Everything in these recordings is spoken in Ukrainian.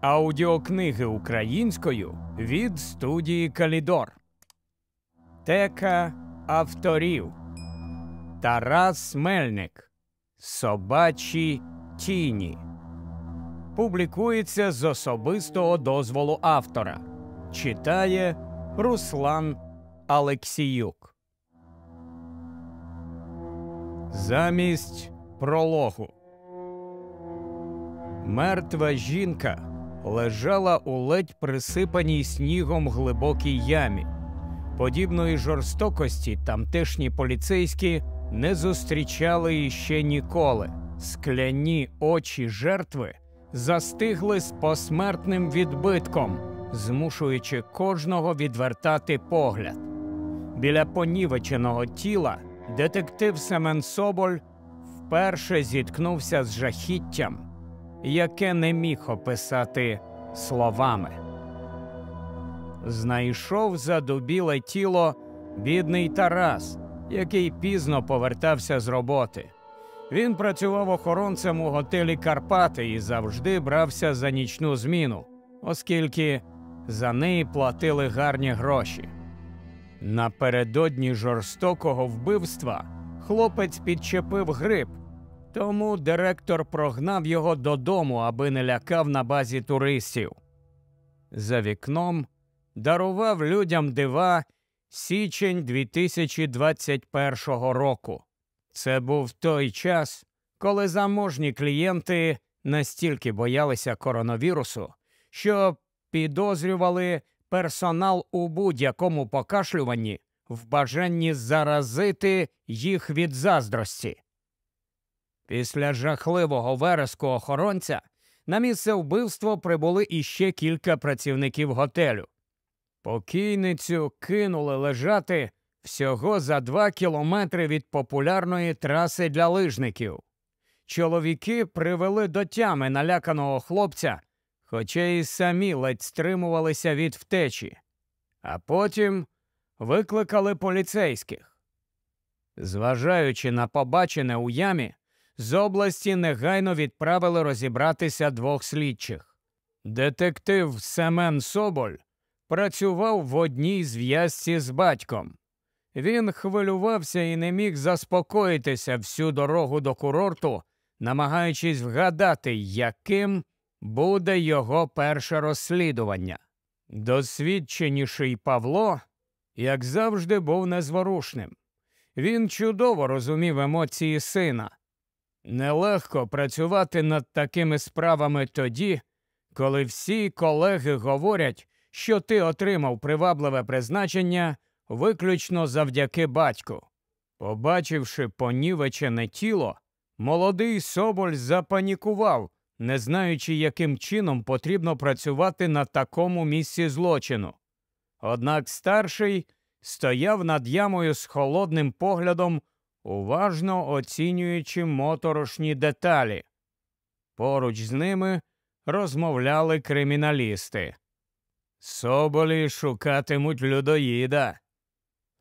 Аудіокниги українською від студії Калідор. Тека авторів Тарас Мельник. Собачі тіні. Публікується з особистого дозволу автора. Читає Руслан Алексіюк. Замість прологу. Мертва жінка лежала у ледь присипаній снігом глибокій ямі. Подібної жорстокості тамтешні поліцейські не зустрічали іще ніколи. Скляні очі жертви застигли з посмертним відбитком, змушуючи кожного відвертати погляд. Біля понівеченого тіла. Детектив Семен Соболь вперше зіткнувся з жахіттям, яке не міг описати словами. Знайшов задубіле тіло бідний Тарас, який пізно повертався з роботи. Він працював охоронцем у готелі Карпати і завжди брався за нічну зміну, оскільки за неї платили гарні гроші. Напередодні жорстокого вбивства хлопець підчепив грип, тому директор прогнав його додому, аби не лякав на базі туристів. За вікном дарував людям дива січень 2021 року. Це був той час, коли заможні клієнти настільки боялися коронавірусу, що підозрювали персонал у будь-якому покашлюванні в бажанні заразити їх від заздрості. Після жахливого вереску охоронця на місце вбивства прибули іще кілька працівників готелю. Покійницю кинули лежати всього за два кілометри від популярної траси для лижників. Чоловіки привели до тями наляканого хлопця хоча і самі ледь стримувалися від втечі, а потім викликали поліцейських. Зважаючи на побачене у ямі, з області негайно відправили розібратися двох слідчих. Детектив Семен Соболь працював в одній зв'язці з батьком. Він хвилювався і не міг заспокоїтися всю дорогу до курорту, намагаючись вгадати, яким буде його перше розслідування. Досвідченіший Павло, як завжди, був незворушним. Він чудово розумів емоції сина. Нелегко працювати над такими справами тоді, коли всі колеги говорять, що ти отримав привабливе призначення виключно завдяки батьку. Побачивши понівечене тіло, молодий Соболь запанікував, не знаючи, яким чином потрібно працювати на такому місці злочину. Однак старший стояв над ямою з холодним поглядом, уважно оцінюючи моторошні деталі. Поруч з ними розмовляли криміналісти. Соболі шукатимуть людоїда.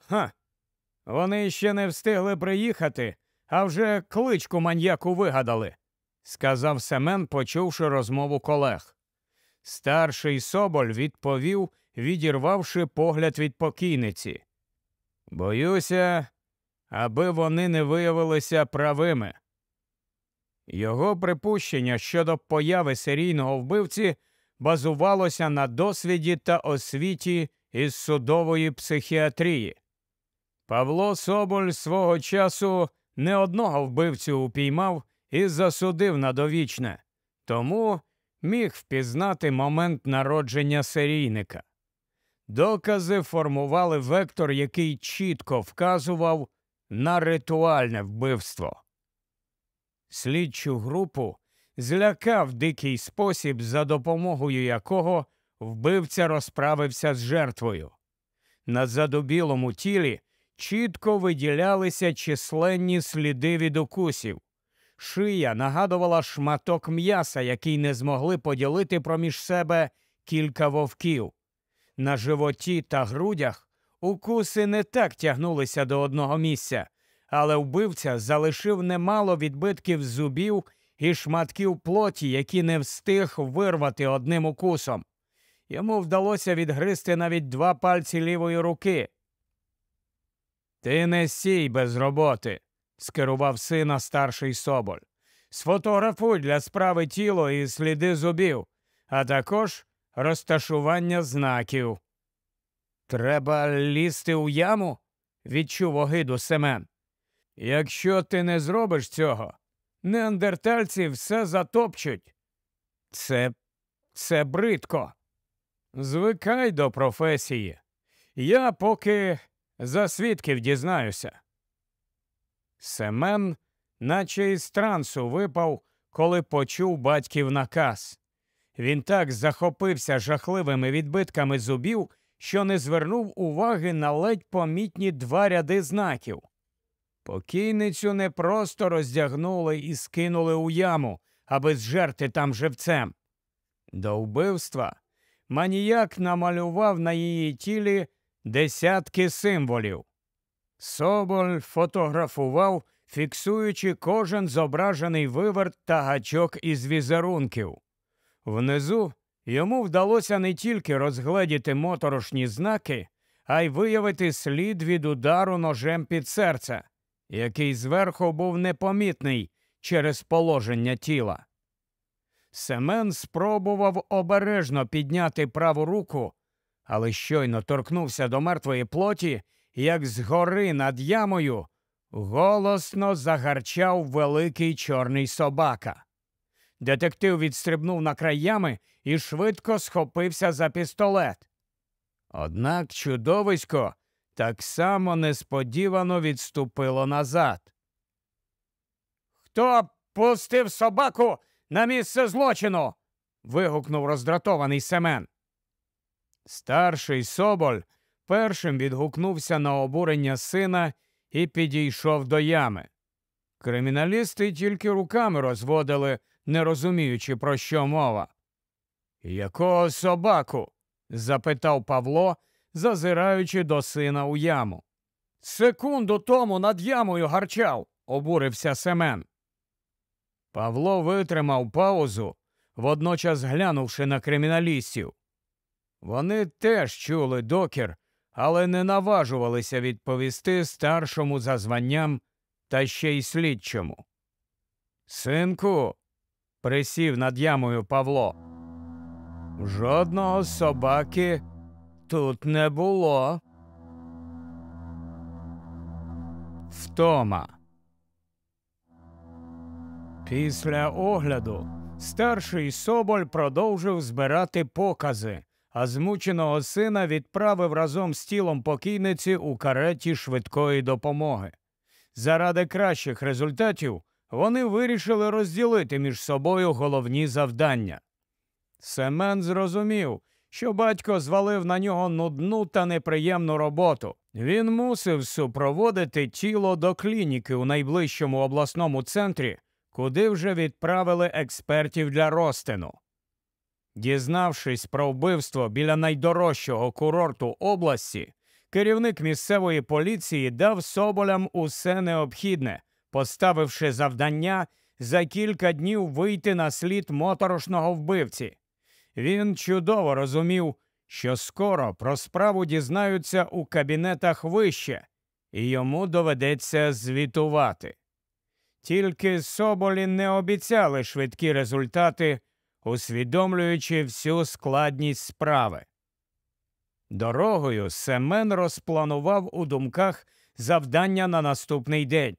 Ха. Вони ще не встигли приїхати, а вже кличку маньяку вигадали сказав Семен, почувши розмову колег. Старший Соболь відповів, відірвавши погляд від покійниці. Боюся, аби вони не виявилися правими. Його припущення щодо появи серійного вбивці базувалося на досвіді та освіті із судової психіатрії. Павло Соболь свого часу не одного вбивцю упіймав і засудив на довічне, тому міг впізнати момент народження серійника. Докази формували вектор, який чітко вказував на ритуальне вбивство. Слідчу групу злякав дикий спосіб, за допомогою якого вбивця розправився з жертвою. На задубілому тілі чітко виділялися численні сліди від укусів, Шия нагадувала шматок м'яса, який не змогли поділити проміж себе кілька вовків. На животі та грудях укуси не так тягнулися до одного місця, але вбивця залишив немало відбитків зубів і шматків плоті, які не встиг вирвати одним укусом. Йому вдалося відгризти навіть два пальці лівої руки. Ти не сій без роботи, скерував сина старший Соболь. Сфотографуй для справи тіло і сліди зубів, а також розташування знаків. Треба лізти у яму? відчув огиду Семен. Якщо ти не зробиш цього, неандертальці все затопчуть. Це це бридко. Звикай до професії. Я поки за свідків дізнаюся. Семен, наче із трансу випав, коли почув батьків наказ. Він так захопився жахливими відбитками зубів, що не звернув уваги на ледь помітні два ряди знаків. Покійницю не просто роздягнули і скинули у яму, аби зжерти там живцем. До вбивства маніяк намалював на її тілі десятки символів. Соболь фотографував, фіксуючи кожен зображений виверт та гачок із візерунків. Внизу йому вдалося не тільки розгледіти моторошні знаки, а й виявити слід від удару ножем під серце, який зверху був непомітний через положення тіла. Семен спробував обережно підняти праву руку, але щойно торкнувся до мертвої плоті як згори над ямою голосно загарчав великий чорний собака. Детектив відстрибнув на край ями і швидко схопився за пістолет. Однак чудовисько так само несподівано відступило назад. Хто пустив собаку на місце злочину? вигукнув роздратований Семен. Старший Соболь першим відгукнувся на обурення сина і підійшов до ями. Криміналісти тільки руками розводили, не розуміючи, про що мова. Якого собаку? запитав Павло, зазираючи до сина у яму. Секунду тому над ямою гарчав, обурився Семен. Павло витримав паузу, водночас глянувши на криміналістів. Вони теж чули докір, але не наважувалися відповісти старшому за званням та ще й слідчому. Синку, присів над ямою Павло. Жодного собаки тут не було. Втома. Після огляду старший Соболь продовжив збирати покази, а змученого сина відправив разом з тілом покійниці у кареті швидкої допомоги. Заради кращих результатів вони вирішили розділити між собою головні завдання. Семен зрозумів, що батько звалив на нього нудну та неприємну роботу. Він мусив супроводити тіло до клініки у найближчому обласному центрі, куди вже відправили експертів для розтину. Дізнавшись про вбивство біля найдорожчого курорту області, керівник місцевої поліції дав Соболям усе необхідне, поставивши завдання за кілька днів вийти на слід моторошного вбивці. Він чудово розумів, що скоро про справу дізнаються у кабінетах вище, і йому доведеться звітувати. Тільки Соболі не обіцяли швидкі результати усвідомлюючи всю складність справи. Дорогою Семен розпланував у думках завдання на наступний день.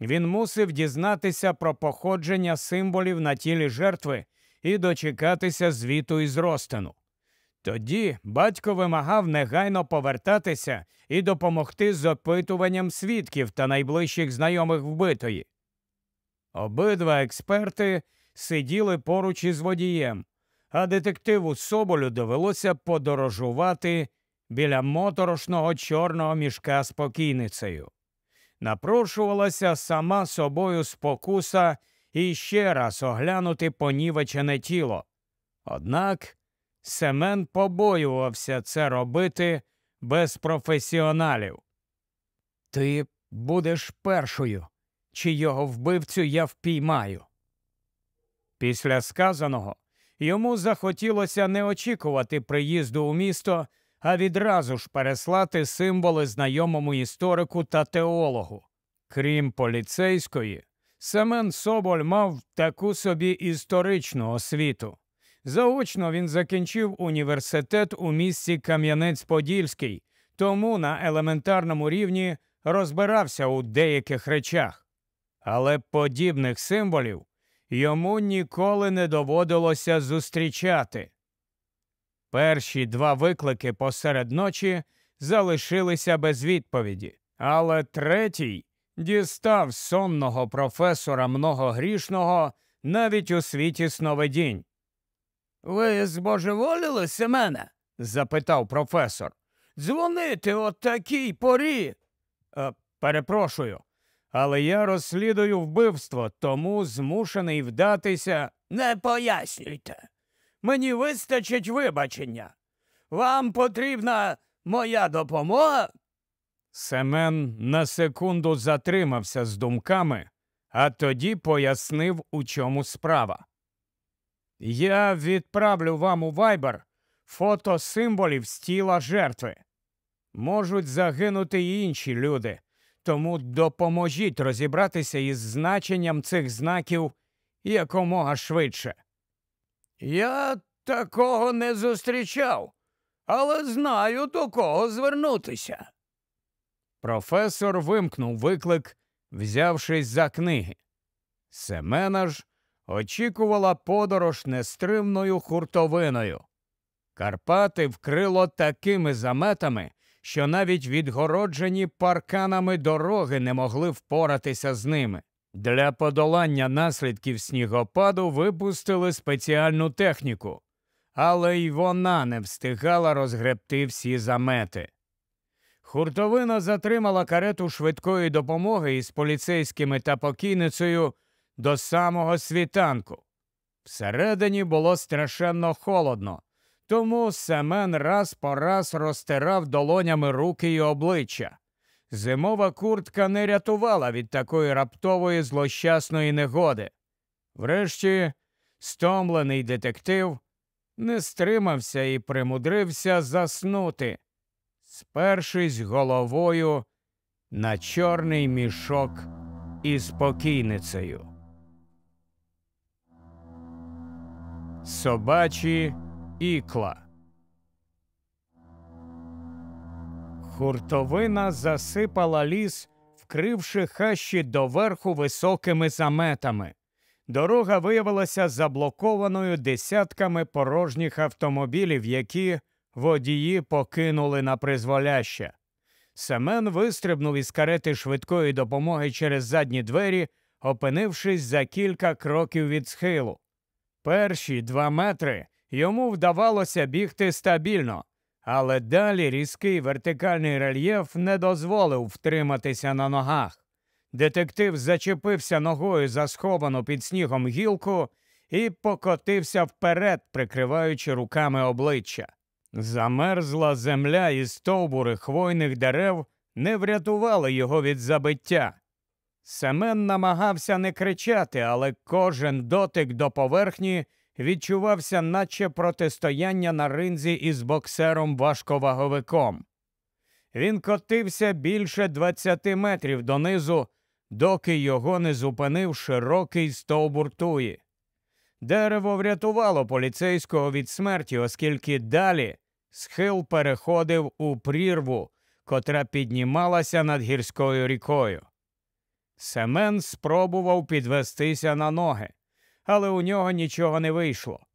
Він мусив дізнатися про походження символів на тілі жертви і дочекатися звіту із розтину. Тоді батько вимагав негайно повертатися і допомогти з опитуванням свідків та найближчих знайомих вбитої. Обидва експерти сиділи поруч із водієм, а детективу Соболю довелося подорожувати біля моторошного чорного мішка з покійницею. Напрошувалася сама собою спокуса і ще раз оглянути понівечене тіло. Однак Семен побоювався це робити без професіоналів. Ти будеш першою, чи його вбивцю я впіймаю. Після сказаного йому захотілося не очікувати приїзду у місто, а відразу ж переслати символи знайомому історику та теологу. Крім поліцейської, Семен Соболь мав таку собі історичну освіту. Заочно він закінчив університет у місті Кам'янець-Подільський, тому на елементарному рівні розбирався у деяких речах. Але подібних символів йому ніколи не доводилося зустрічати. Перші два виклики посеред ночі залишилися без відповіді, але третій дістав сонного професора многогрішного навіть у світі сновидінь. Ви збожеволіли Семене?» – запитав професор. Дзвонити о такій порі. Е, перепрошую, але я розслідую вбивство, тому змушений вдатися. Не пояснюйте. Мені вистачить вибачення. Вам потрібна моя допомога. Семен на секунду затримався з думками, а тоді пояснив, у чому справа. Я відправлю вам у вайбер фото символів з тіла жертви. Можуть загинути й інші люди, тому допоможіть розібратися із значенням цих знаків якомога швидше. Я такого не зустрічав, але знаю, до кого звернутися. Професор вимкнув виклик, взявшись за книги. Семена ж очікувала подорож нестримною хуртовиною. Карпати вкрило такими заметами, що навіть відгороджені парканами дороги не могли впоратися з ними. Для подолання наслідків снігопаду випустили спеціальну техніку, але й вона не встигала розгребти всі замети. Хуртовина затримала карету швидкої допомоги із поліцейськими та покійницею до самого світанку. Всередині було страшенно холодно, тому Семен раз по раз розтирав долонями руки й обличчя. Зимова куртка не рятувала від такої раптової злощасної негоди. Врешті, стомлений детектив не стримався і примудрився заснути, спершись головою на чорний мішок із покійницею. Собачі ікла. Хуртовина засипала ліс, вкривши хащі доверху високими заметами. Дорога виявилася заблокованою десятками порожніх автомобілів, які водії покинули на призволяще. Семен вистрибнув із карети швидкої допомоги через задні двері, опинившись за кілька кроків від схилу. Перші два метри йому вдавалося бігти стабільно, але далі різкий вертикальний рельєф не дозволив втриматися на ногах. Детектив зачепився ногою за сховану під снігом гілку і покотився вперед, прикриваючи руками обличчя. Замерзла земля і стовбури хвойних дерев не врятували його від забиття. Семен намагався не кричати, але кожен дотик до поверхні відчувався, наче протистояння на ринзі із боксером важковаговиком. Він котився більше 20 метрів донизу, доки його не зупинив широкий стовбур туї. Дерево врятувало поліцейського від смерті, оскільки далі схил переходив у прірву, котра піднімалася над гірською рікою. Семен спробував підвестися на ноги але у нього нічого не вийшло.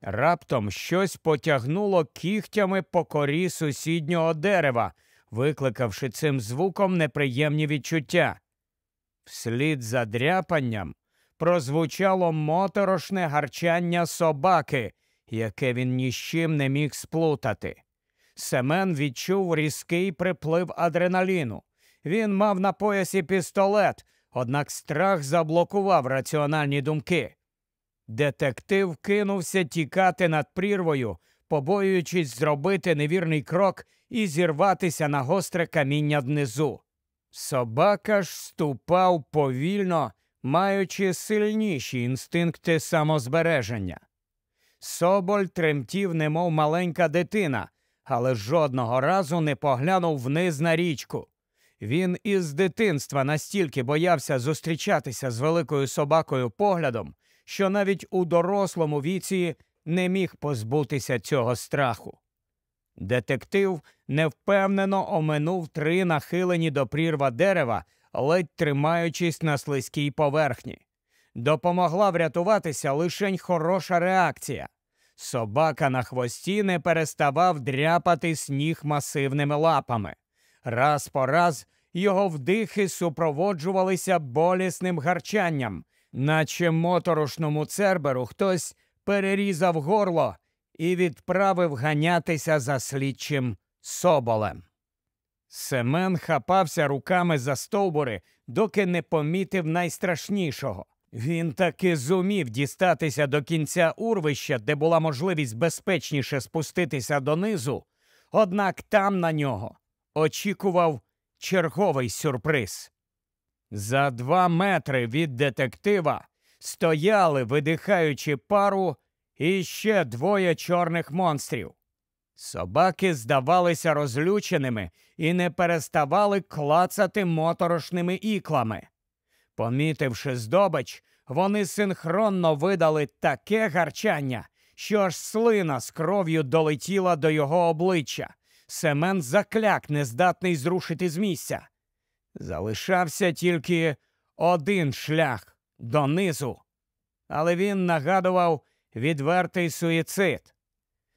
Раптом щось потягнуло кігтями по корі сусіднього дерева, викликавши цим звуком неприємні відчуття. Вслід за дряпанням прозвучало моторошне гарчання собаки, яке він ні з чим не міг сплутати. Семен відчув різкий приплив адреналіну. Він мав на поясі пістолет, однак страх заблокував раціональні думки. Детектив кинувся тікати над прірвою, побоюючись зробити невірний крок і зірватися на гостре каміння внизу. Собака ж ступав повільно, маючи сильніші інстинкти самозбереження. Соболь тремтів, немов маленька дитина, але жодного разу не поглянув вниз на річку. Він із дитинства настільки боявся зустрічатися з великою собакою поглядом, що навіть у дорослому віці не міг позбутися цього страху. Детектив невпевнено оминув три нахилені до прірва дерева, ледь тримаючись на слизькій поверхні. Допомогла врятуватися лишень хороша реакція. Собака на хвості не переставав дряпати сніг масивними лапами. Раз по раз його вдихи супроводжувалися болісним гарчанням, наче моторошному церберу хтось перерізав горло і відправив ганятися за слідчим соболем. Семен хапався руками за стовбури, доки не помітив найстрашнішого. Він таки зумів дістатися до кінця урвища, де була можливість безпечніше спуститися донизу, однак там на нього очікував черговий сюрприз. За два метри від детектива стояли, видихаючи пару, іще двоє чорних монстрів. Собаки здавалися розлюченими і не переставали клацати моторошними іклами. Помітивши здобич, вони синхронно видали таке гарчання, що аж слина з кров'ю долетіла до його обличчя. Семен закляк, нездатний зрушити з місця. Залишався тільки один шлях донизу, але він нагадував відвертий суїцид.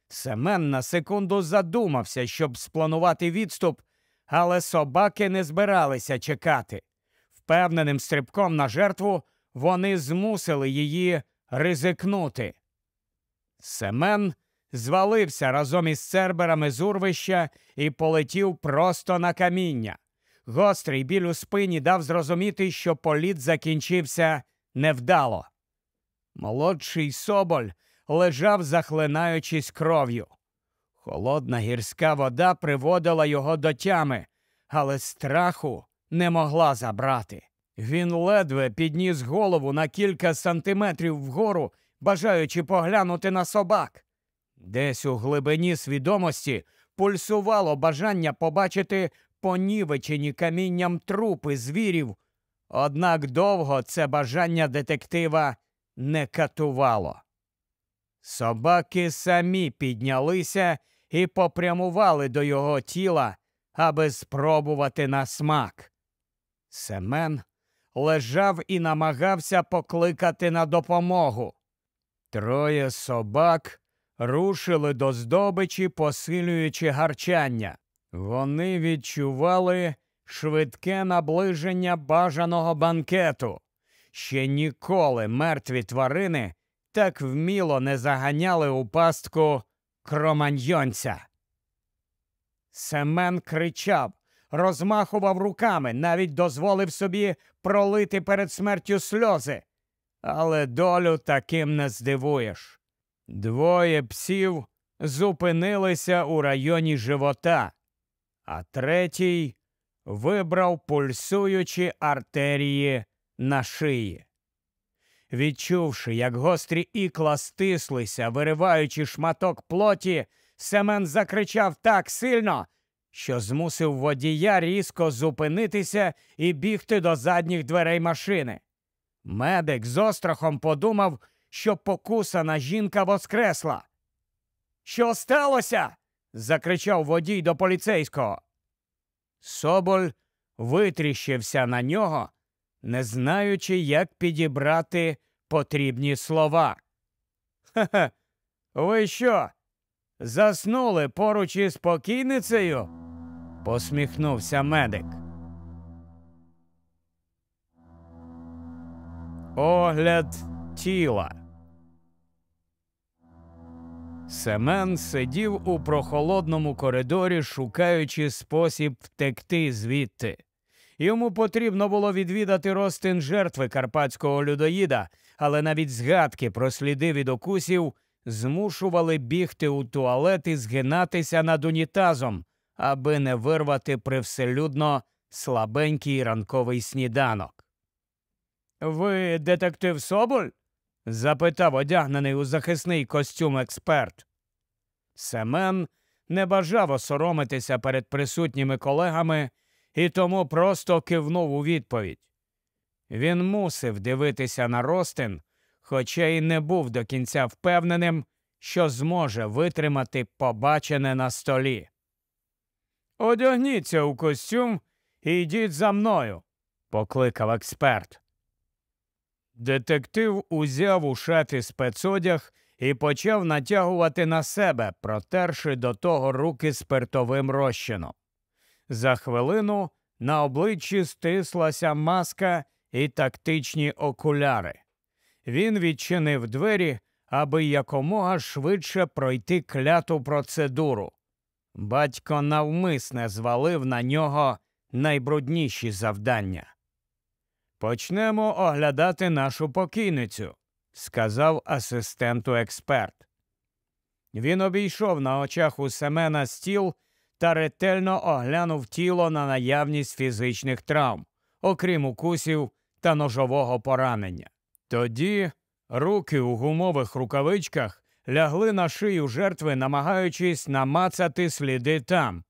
Семен на секунду задумався, щоб спланувати відступ, але собаки не збиралися чекати. Впевненим стрибком на жертву вони змусили її ризикнути. Семен звалився разом із серберами з урвища і полетів просто на каміння. Гострий біль у спині дав зрозуміти, що політ закінчився невдало. Молодший Соболь лежав, захлинаючись кров'ю. Холодна гірська вода приводила його до тями, але страху не могла забрати. Він ледве підніс голову на кілька сантиметрів вгору, бажаючи поглянути на собак. Десь у глибині свідомості пульсувало бажання побачити понівечені камінням трупи звірів, однак довго це бажання детектива не катувало. Собаки самі піднялися і попрямували до його тіла, аби спробувати на смак. Семен лежав і намагався покликати на допомогу. Троє собак рушили до здобичі, посилюючи гарчання. Вони відчували швидке наближення бажаного банкету. Ще ніколи мертві тварини так вміло не заганяли у пастку кроманьйонця. Семен кричав, розмахував руками, навіть дозволив собі пролити перед смертю сльози. Але долю таким не здивуєш. Двоє псів зупинилися у районі живота а третій вибрав пульсуючі артерії на шиї. Відчувши, як гострі ікла стислися, вириваючи шматок плоті, Семен закричав так сильно, що змусив водія різко зупинитися і бігти до задніх дверей машини. Медик з острахом подумав, що покусана жінка воскресла. Що сталося? закричав водій до поліцейського. Соболь витріщився на нього, не знаючи, як підібрати потрібні слова. «Хе-хе, ви що? Заснули поруч із покійницею? посміхнувся медик. Огляд тіла. Семен сидів у прохолодному коридорі, шукаючи спосіб втекти звідти. Йому потрібно було відвідати ростин жертви карпатського людоїда, але навіть згадки про сліди від окусів змушували бігти у туалет і згинатися над унітазом, аби не вирвати привселюдно слабенький ранковий сніданок. Ви детектив Соболь? запитав одягнений у захисний костюм експерт. Семен не бажав осоромитися перед присутніми колегами і тому просто кивнув у відповідь. Він мусив дивитися на Ростин, хоча й не був до кінця впевненим, що зможе витримати побачене на столі. Одягніться у костюм і йдіть за мною, покликав експерт. Детектив узяв у шафі спецодяг і почав натягувати на себе, протерши до того руки спиртовим розчином. За хвилину на обличчі стислася маска і тактичні окуляри. Він відчинив двері, аби якомога швидше пройти кляту процедуру. Батько навмисне звалив на нього найбрудніші завдання. Почнемо оглядати нашу покійницю, сказав асистенту експерт. Він обійшов на очах у Семена стіл та ретельно оглянув тіло на наявність фізичних травм, окрім укусів та ножового поранення. Тоді руки у гумових рукавичках лягли на шию жертви, намагаючись намацати сліди там.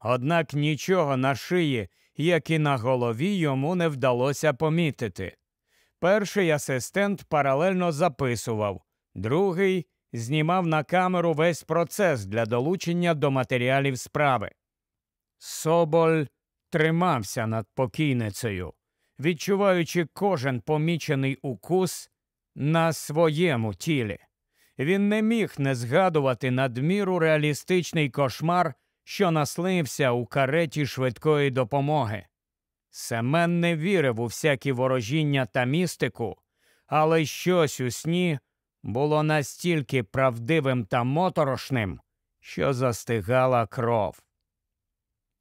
Однак нічого на шиї які на голові йому не вдалося помітити. Перший асистент паралельно записував, другий знімав на камеру весь процес для долучення до матеріалів справи. Соболь тримався над покійницею, відчуваючи кожен помічений укус на своєму тілі. Він не міг не згадувати надміру реалістичний кошмар, що наслився у кареті швидкої допомоги. Семен не вірив у всякі ворожіння та містику, але щось у сні було настільки правдивим та моторошним, що застигала кров.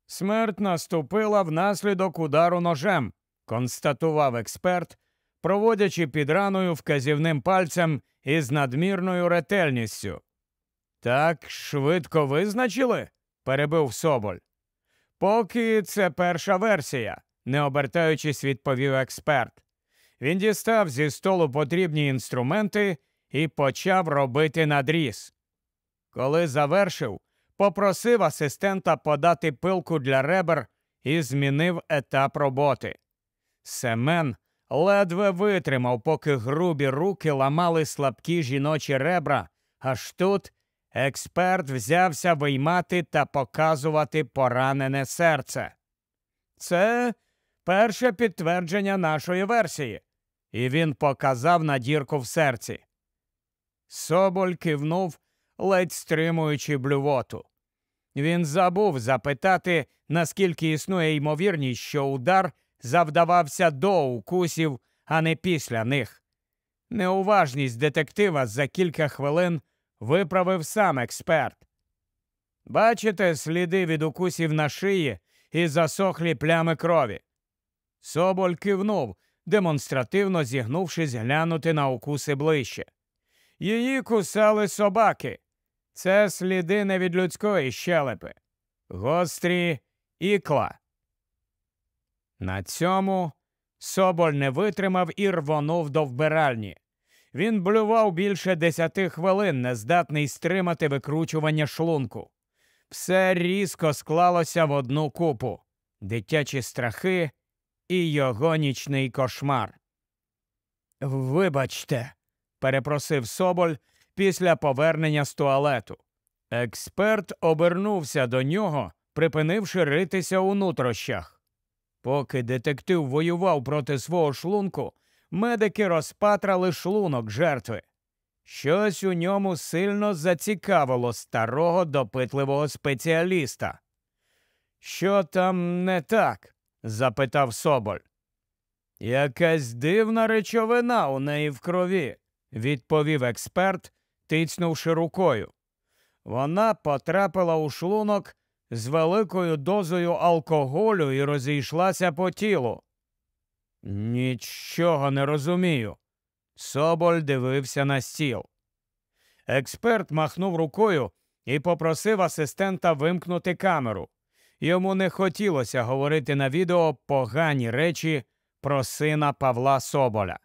Смерть наступила внаслідок удару ножем, констатував експерт, проводячи під раною вказівним пальцем із надмірною ретельністю. Так швидко визначили? перебив Соболь. Поки це перша версія, не обертаючись, відповів експерт. Він дістав зі столу потрібні інструменти і почав робити надріз. Коли завершив, попросив асистента подати пилку для ребер і змінив етап роботи. Семен ледве витримав, поки грубі руки ламали слабкі жіночі ребра, аж тут Експерт взявся виймати та показувати поранене серце. Це перше підтвердження нашої версії, і він показав на дірку в серці. Соболь кивнув, ледь стримуючи блювоту. Він забув запитати, наскільки існує ймовірність, що удар завдавався до укусів, а не після них. Неуважність детектива за кілька хвилин виправив сам експерт. Бачите сліди від укусів на шиї і засохлі плями крові. Соболь кивнув, демонстративно зігнувшись глянути на укуси ближче. Її кусали собаки. Це сліди не від людської щелепи, гострі ікла. На цьому соболь не витримав і рвонув до вбиральні. Він блював більше десяти хвилин, не здатний стримати викручування шлунку. Все різко склалося в одну купу дитячі страхи і його нічний кошмар. Вибачте, перепросив Соболь після повернення з туалету. Експерт обернувся до нього, припинивши ритися у нутрощах. Поки детектив воював проти свого шлунку, медики розпатрали шлунок жертви. Щось у ньому сильно зацікавило старого допитливого спеціаліста. Що там не так? запитав Соболь. Якась дивна речовина у неї в крові, відповів експерт, тицнувши рукою. Вона потрапила у шлунок з великою дозою алкоголю і розійшлася по тілу. Нічого не розумію. Соболь дивився на стіл. Експерт махнув рукою і попросив асистента вимкнути камеру. Йому не хотілося говорити на відео погані речі про сина Павла Соболя.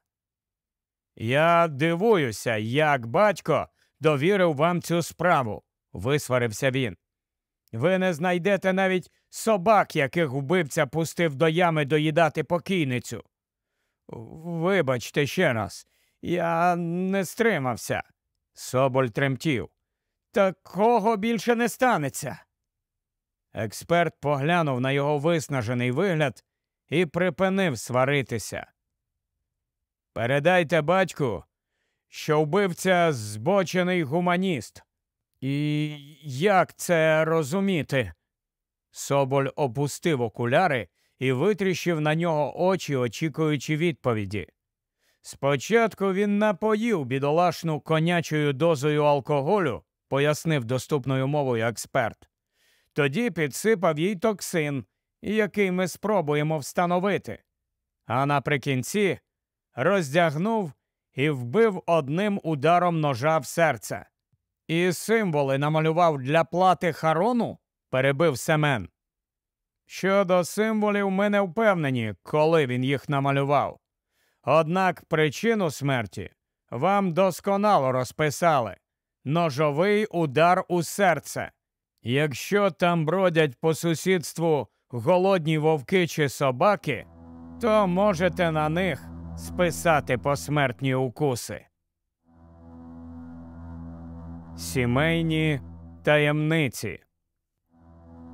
Я дивуюся, як батько довірив вам цю справу, висварився він. Ви не знайдете навіть собак, яких вбивця пустив до ями доїдати покійницю. Вибачте ще раз, я не стримався. Соболь тремтів. Такого більше не станеться. Експерт поглянув на його виснажений вигляд і припинив сваритися. Передайте батьку, що вбивця збочений гуманіст. І як це розуміти? Соболь опустив окуляри і витріщив на нього очі, очікуючи відповіді. Спочатку він напоїв бідолашну конячою дозою алкоголю, пояснив доступною мовою експерт. Тоді підсипав їй токсин, який ми спробуємо встановити. А наприкінці роздягнув і вбив одним ударом ножа в серце. І символи намалював для плати Харону перебив Семен. Щодо символів, ми не впевнені, коли він їх намалював. Однак причину смерті вам досконало розписали ножовий удар у серце. Якщо там бродять по сусідству голодні вовки чи собаки, то можете на них списати посмертні укуси. Сімейні таємниці.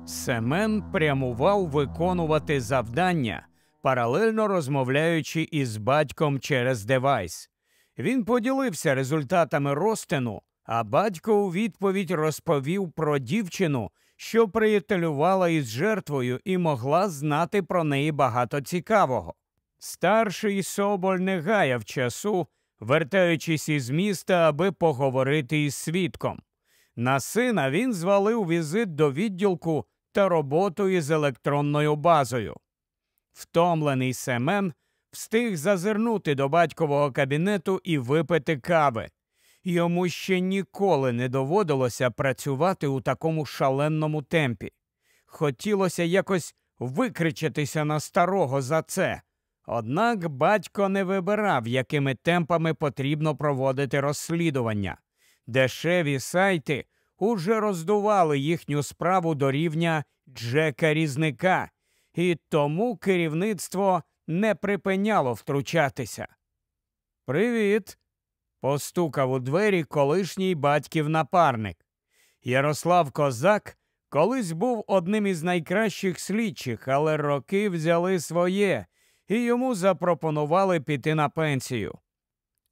Семен прямував виконувати завдання, паралельно розмовляючи із батьком через девайс. Він поділився результатами розтину, а батько у відповідь розповів про дівчину, що приятелювала із жертвою і могла знати про неї багато цікавого. Старший Соболь не гаяв часу, вертаючись із міста, аби поговорити із свідком. На сина він звалив візит до відділку та роботу із електронною базою. Втомлений Семен встиг зазирнути до батькового кабінету і випити кави. Йому ще ніколи не доводилося працювати у такому шаленому темпі. Хотілося якось викричитися на старого за це. Однак батько не вибирав, якими темпами потрібно проводити розслідування. Дешеві сайти уже роздували їхню справу до рівня Джека Різника, і тому керівництво не припиняло втручатися. Привіт! постукав у двері колишній батьків напарник. Ярослав Козак колись був одним із найкращих слідчих, але роки взяли своє і йому запропонували піти на пенсію.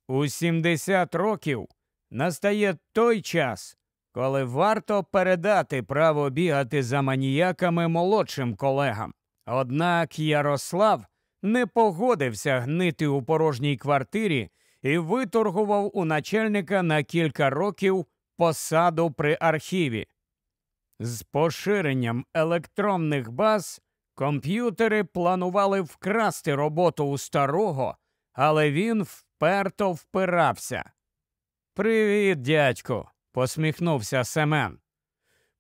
У 70 років настає той час, коли варто передати право бігати за маніяками молодшим колегам. Однак Ярослав не погодився гнити у порожній квартирі і виторгував у начальника на кілька років посаду при архіві. З поширенням електронних баз комп'ютери планували вкрасти роботу у старого, але він вперто впирався. Привіт, дядько посміхнувся Семен.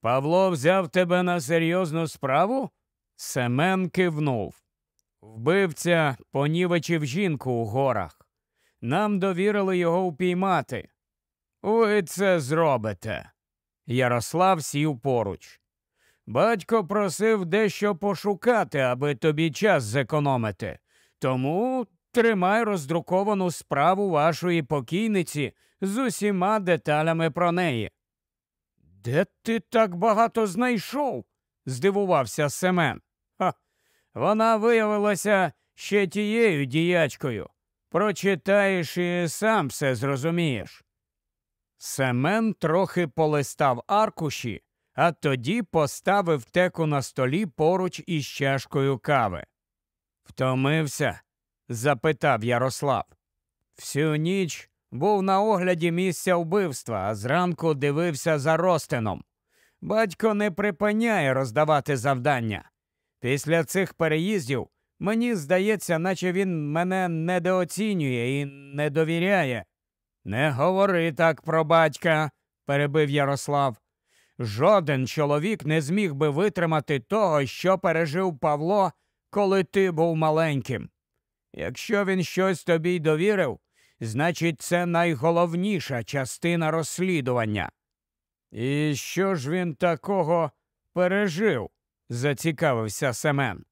Павло взяв тебе на серйозну справу? Семен кивнув. Вбивця понівечив жінку у горах. Нам довірили його упіймати. Ви це зробите. Ярослав сів поруч. Батько просив дещо пошукати, аби тобі час зекономити. Тому тримай роздруковану справу вашої покійниці з усіма деталями про неї. Де ти так багато знайшов? здивувався Семен. Ха, Вона виявилася ще тією діячкою. Прочитаєш і сам все зрозумієш. Семен трохи полистав аркуші, а тоді поставив теку на столі поруч із чашкою кави. Втомився? запитав Ярослав. Всю ніч був на огляді місця вбивства, а зранку дивився за ростином. Батько не припиняє роздавати завдання. Після цих переїздів мені здається, наче він мене недооцінює і не довіряє. Не говори так про батька, перебив Ярослав. Жоден чоловік не зміг би витримати того, що пережив Павло, коли ти був маленьким. Якщо він щось тобі довірив, Значить, це найголовніша частина розслідування. І що ж він такого пережив? зацікавився Семен.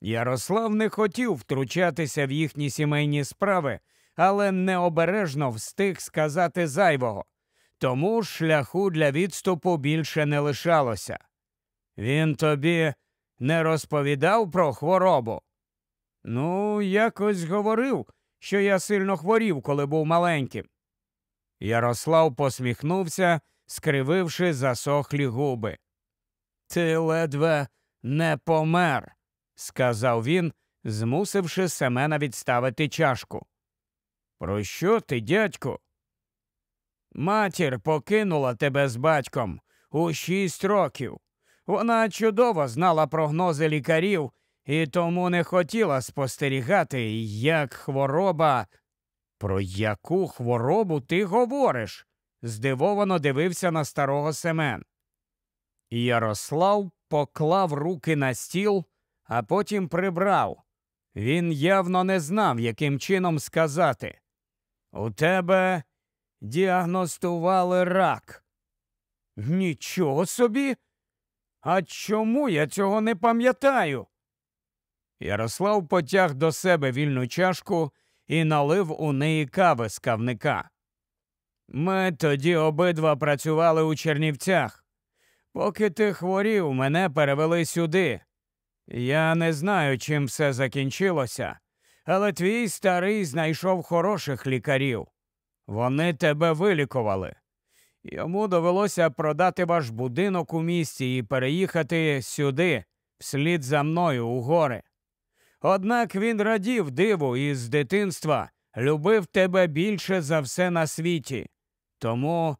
Ярослав не хотів втручатися в їхні сімейні справи, але необережно встиг сказати зайвого. Тому шляху для відступу більше не лишалося. Він тобі не розповідав про хворобу? Ну, якось говорив, що я сильно хворів, коли був маленьким. Ярослав посміхнувся, скрививши засохлі губи. Ти ледве не помер, сказав він, змусивши Семена відставити чашку. Про що ти, дядьку? Матір покинула тебе з батьком у шість років. Вона чудово знала прогнози лікарів і тому не хотіла спостерігати, як хвороба. Про яку хворобу ти говориш? здивовано дивився на старого Семен. Ярослав поклав руки на стіл, а потім прибрав. Він явно не знав, яким чином сказати. У тебе діагностували рак. Нічого собі. А чому я цього не пам'ятаю? Ярослав потяг до себе вільну чашку і налив у неї кави з кавника. Ми тоді обидва працювали у Чернівцях. Поки ти хворів, мене перевели сюди. Я не знаю, чим все закінчилося, але твій старий знайшов хороших лікарів. Вони тебе вилікували. Йому довелося продати ваш будинок у місті і переїхати сюди, вслід за мною у гори. Однак він радів диву і з дитинства любив тебе більше за все на світі. Тому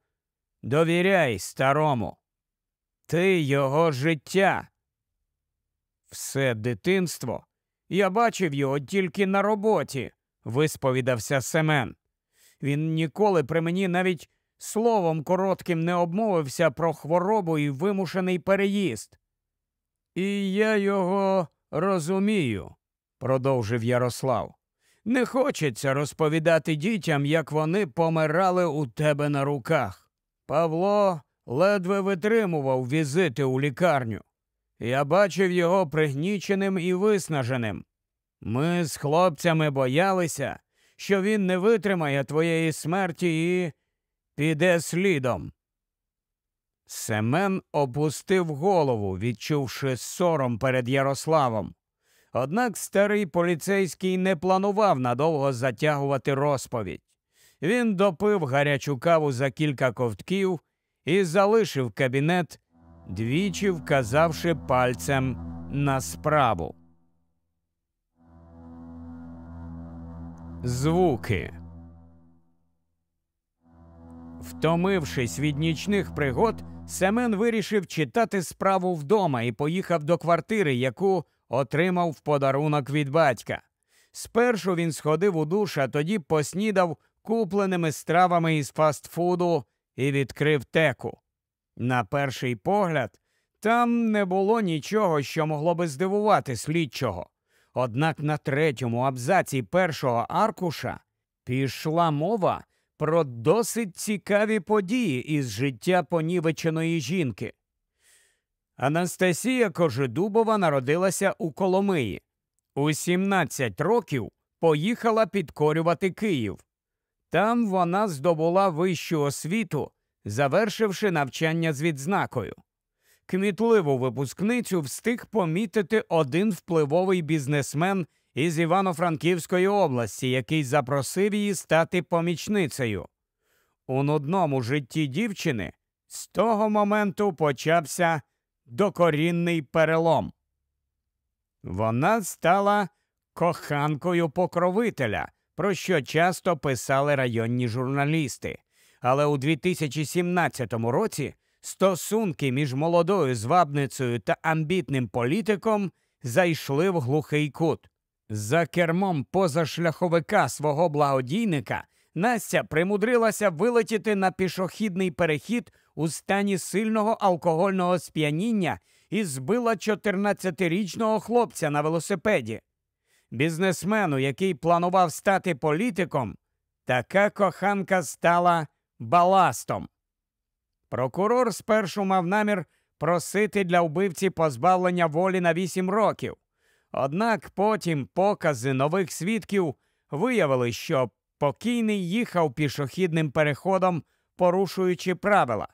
довіряй старому. Ти його життя. Все дитинство. Я бачив його тільки на роботі, висповідався Семен. Він ніколи при мені навіть словом коротким не обмовився про хворобу і вимушений переїзд. І я його розумію продовжив Ярослав. Не хочеться розповідати дітям, як вони помирали у тебе на руках. Павло ледве витримував візити у лікарню. Я бачив його пригніченим і виснаженим. Ми з хлопцями боялися, що він не витримає твоєї смерті і піде слідом. Семен опустив голову, відчувши сором перед Ярославом. Однак старий поліцейський не планував надовго затягувати розповідь. Він допив гарячу каву за кілька ковтків і залишив кабінет, двічі вказавши пальцем на справу. Звуки. Втомившись від нічних пригод, Семен вирішив читати справу вдома і поїхав до квартири, яку отримав в подарунок від батька. Спершу він сходив у душ, а тоді поснідав купленими стравами із фастфуду і відкрив теку. На перший погляд, там не було нічого, що могло би здивувати слідчого. Однак на третьому абзаці першого аркуша пішла мова про досить цікаві події із життя понівеченої жінки. Анастасія Кожедубова народилася у Коломиї. У 17 років поїхала підкорювати Київ. Там вона здобула вищу освіту, завершивши навчання з відзнакою. Кмітливу випускницю встиг помітити один впливовий бізнесмен із Івано-Франківської області, який запросив її стати помічницею. У нудному житті дівчини з того моменту почався докорінний перелом. Вона стала коханкою покровителя, про що часто писали районні журналісти. Але у 2017 році стосунки між молодою звабницею та амбітним політиком зайшли в глухий кут. За кермом позашляховика свого благодійника Настя примудрилася вилетіти на пішохідний перехід у стані сильного алкогольного сп'яніння і збила 14-річного хлопця на велосипеді. Бізнесмену, який планував стати політиком, така коханка стала баластом. Прокурор спершу мав намір просити для вбивці позбавлення волі на 8 років. Однак потім покази нових свідків виявили, що покійний їхав пішохідним переходом, порушуючи правила.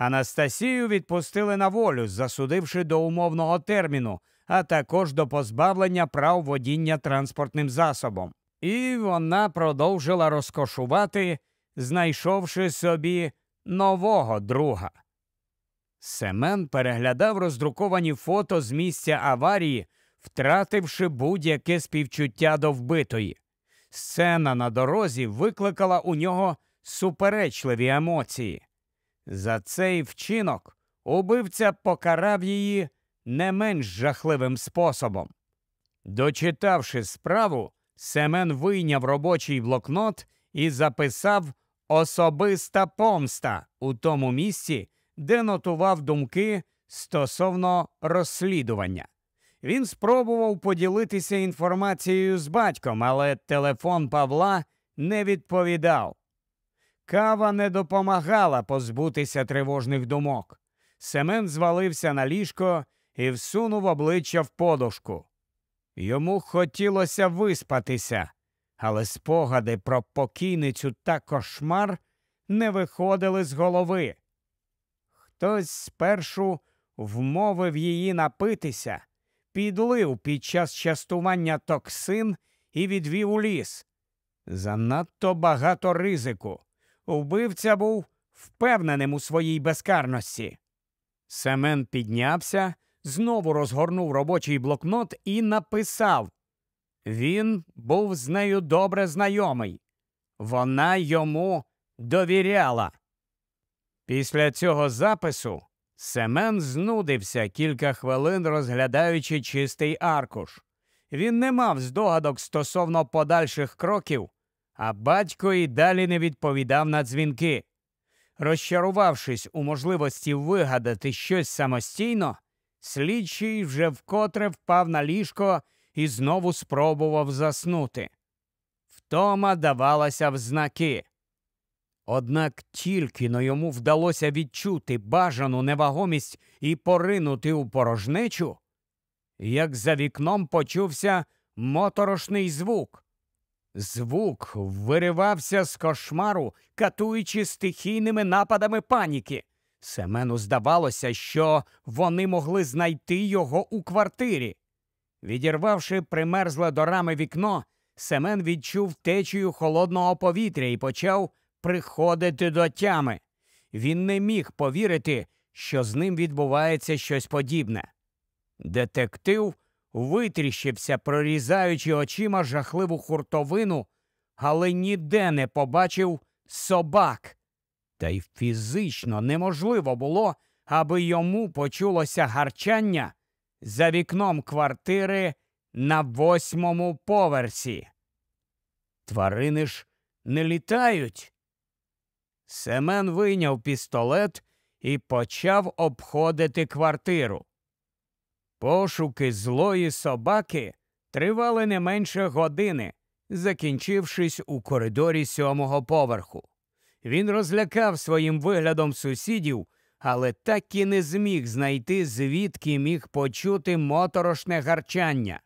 Анастасію відпустили на волю, засудивши до умовного терміну, а також до позбавлення прав водіння транспортним засобом. І вона продовжила розкошувати, знайшовши собі нового друга. Семен переглядав роздруковані фото з місця аварії, втративши будь-яке співчуття до вбитої. Сцена на дорозі викликала у нього суперечливі емоції. За цей вчинок убивця покарав її не менш жахливим способом. Дочитавши справу, Семен вийняв робочий блокнот і записав особиста помста у тому місці, де нотував думки стосовно розслідування. Він спробував поділитися інформацією з батьком, але телефон Павла не відповідав. Кава не допомагала позбутися тривожних думок. Семен звалився на ліжко і всунув обличчя в подушку. Йому хотілося виспатися, але спогади про покійницю та кошмар не виходили з голови. Хтось спершу вмовив її напитися, підлив під час частування токсин і відвів у ліс. Занадто багато ризику. Вбивця був впевненим у своїй безкарності. Семен піднявся, знову розгорнув робочий блокнот і написав Він був з нею добре знайомий. Вона йому довіряла. Після цього запису Семен знудився кілька хвилин, розглядаючи чистий аркуш. Він не мав здогадок стосовно подальших кроків, а батько і далі не відповідав на дзвінки. Розчарувавшись у можливості вигадати щось самостійно, слідчий вже вкотре впав на ліжко і знову спробував заснути. Втома давалася в знаки. Однак тільки но йому вдалося відчути бажану невагомість і поринути у порожнечу, як за вікном почувся моторошний звук. Звук виривався з кошмару, катуючи стихійними нападами паніки. Семену здавалося, що вони могли знайти його у квартирі. Відірвавши примерзле до рами вікно, Семен відчув течію холодного повітря і почав приходити до тями. Він не міг повірити, що з ним відбувається щось подібне. Детектив витріщився, прорізаючи очима жахливу хуртовину, але ніде не побачив собак. Та й фізично неможливо було, аби йому почулося гарчання за вікном квартири на восьмому поверсі. Тварини ж не літають. Семен вийняв пістолет і почав обходити квартиру. Пошуки злої собаки тривали не менше години, закінчившись у коридорі сьомого поверху. Він розлякав своїм виглядом сусідів, але так і не зміг знайти, звідки міг почути моторошне гарчання.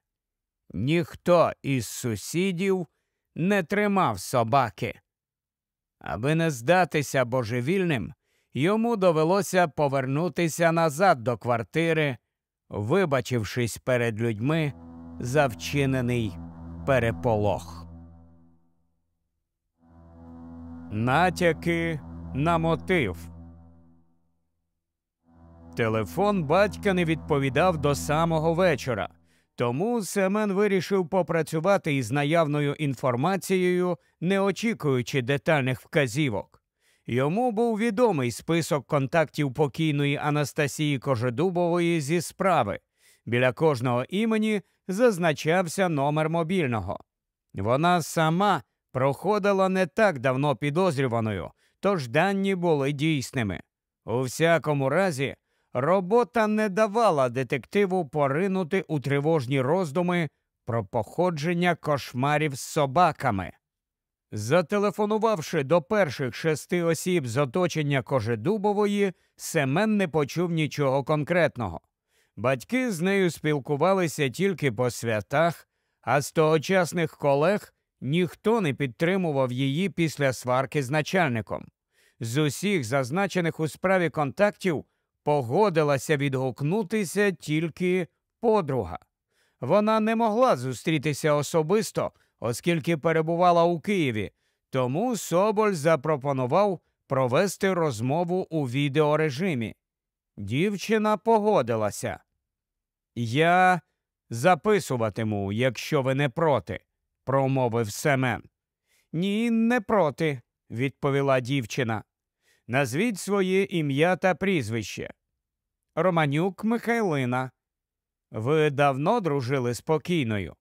Ніхто із сусідів не тримав собаки. Аби не здатися божевільним, йому довелося повернутися назад до квартири, вибачившись перед людьми за вчинений переполох. Натяки на мотив. Телефон батька не відповідав до самого вечора. Тому Семен вирішив попрацювати із наявною інформацією, не очікуючи детальних вказівок. Йому був відомий список контактів покійної Анастасії Кожедубової зі справи. Біля кожного імені зазначався номер мобільного. Вона сама проходила не так давно підозрюваною, тож дані були дійсними. У всякому разі, робота не давала детективу поринути у тривожні роздуми про походження кошмарів з собаками. Зателефонувавши до перших шести осіб з оточення Кожедубової, Семен не почув нічого конкретного. Батьки з нею спілкувалися тільки по святах, а з тогочасних колег ніхто не підтримував її після сварки з начальником. З усіх зазначених у справі контактів погодилася відгукнутися тільки подруга. Вона не могла зустрітися особисто оскільки перебувала у Києві, тому Соболь запропонував провести розмову у відеорежимі. Дівчина погодилася. Я записуватиму, якщо ви не проти, промовив Семен. Ні, не проти, відповіла дівчина. Назвіть своє ім'я та прізвище. Романюк Михайлина. Ви давно дружили спокійною?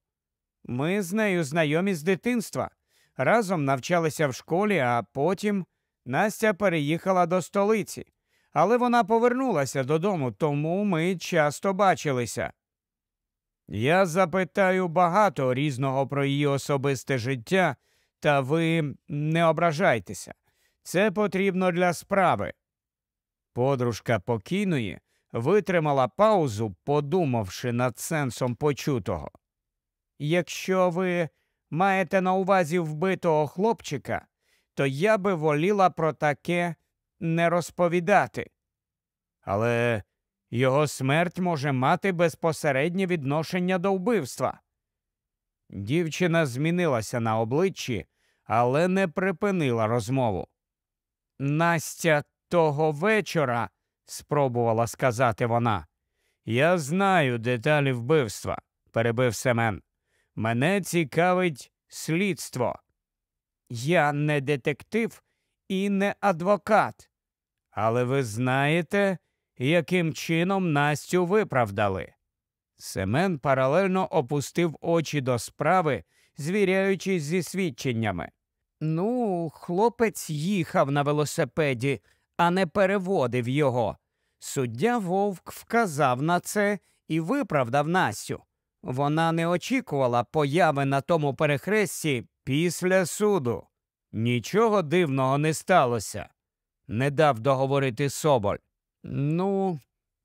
Ми з нею знайомі з дитинства, разом навчалися в школі, а потім Настя переїхала до столиці, але вона повернулася додому, тому ми часто бачилися. Я запитаю багато різного про її особисте життя, та ви не ображайтеся. Це потрібно для справи. Подружка покійної витримала паузу, подумавши над сенсом почутого. Якщо ви маєте на увазі вбитого хлопчика, то я би воліла про таке не розповідати. Але його смерть може мати безпосереднє відношення до вбивства. Дівчина змінилася на обличчі, але не припинила розмову. Настя того вечора, спробувала сказати вона, я знаю деталі вбивства, перебив Семен. Мене цікавить слідство. Я не детектив і не адвокат. Але ви знаєте, яким чином Настю виправдали. Семен паралельно опустив очі до справи, звіряючись зі свідченнями. Ну, хлопець їхав на велосипеді, а не переводив його. Суддя вовк вказав на це і виправдав Настю. Вона не очікувала появи на тому перехресті після суду. Нічого дивного не сталося, не дав договорити Соболь. Ну,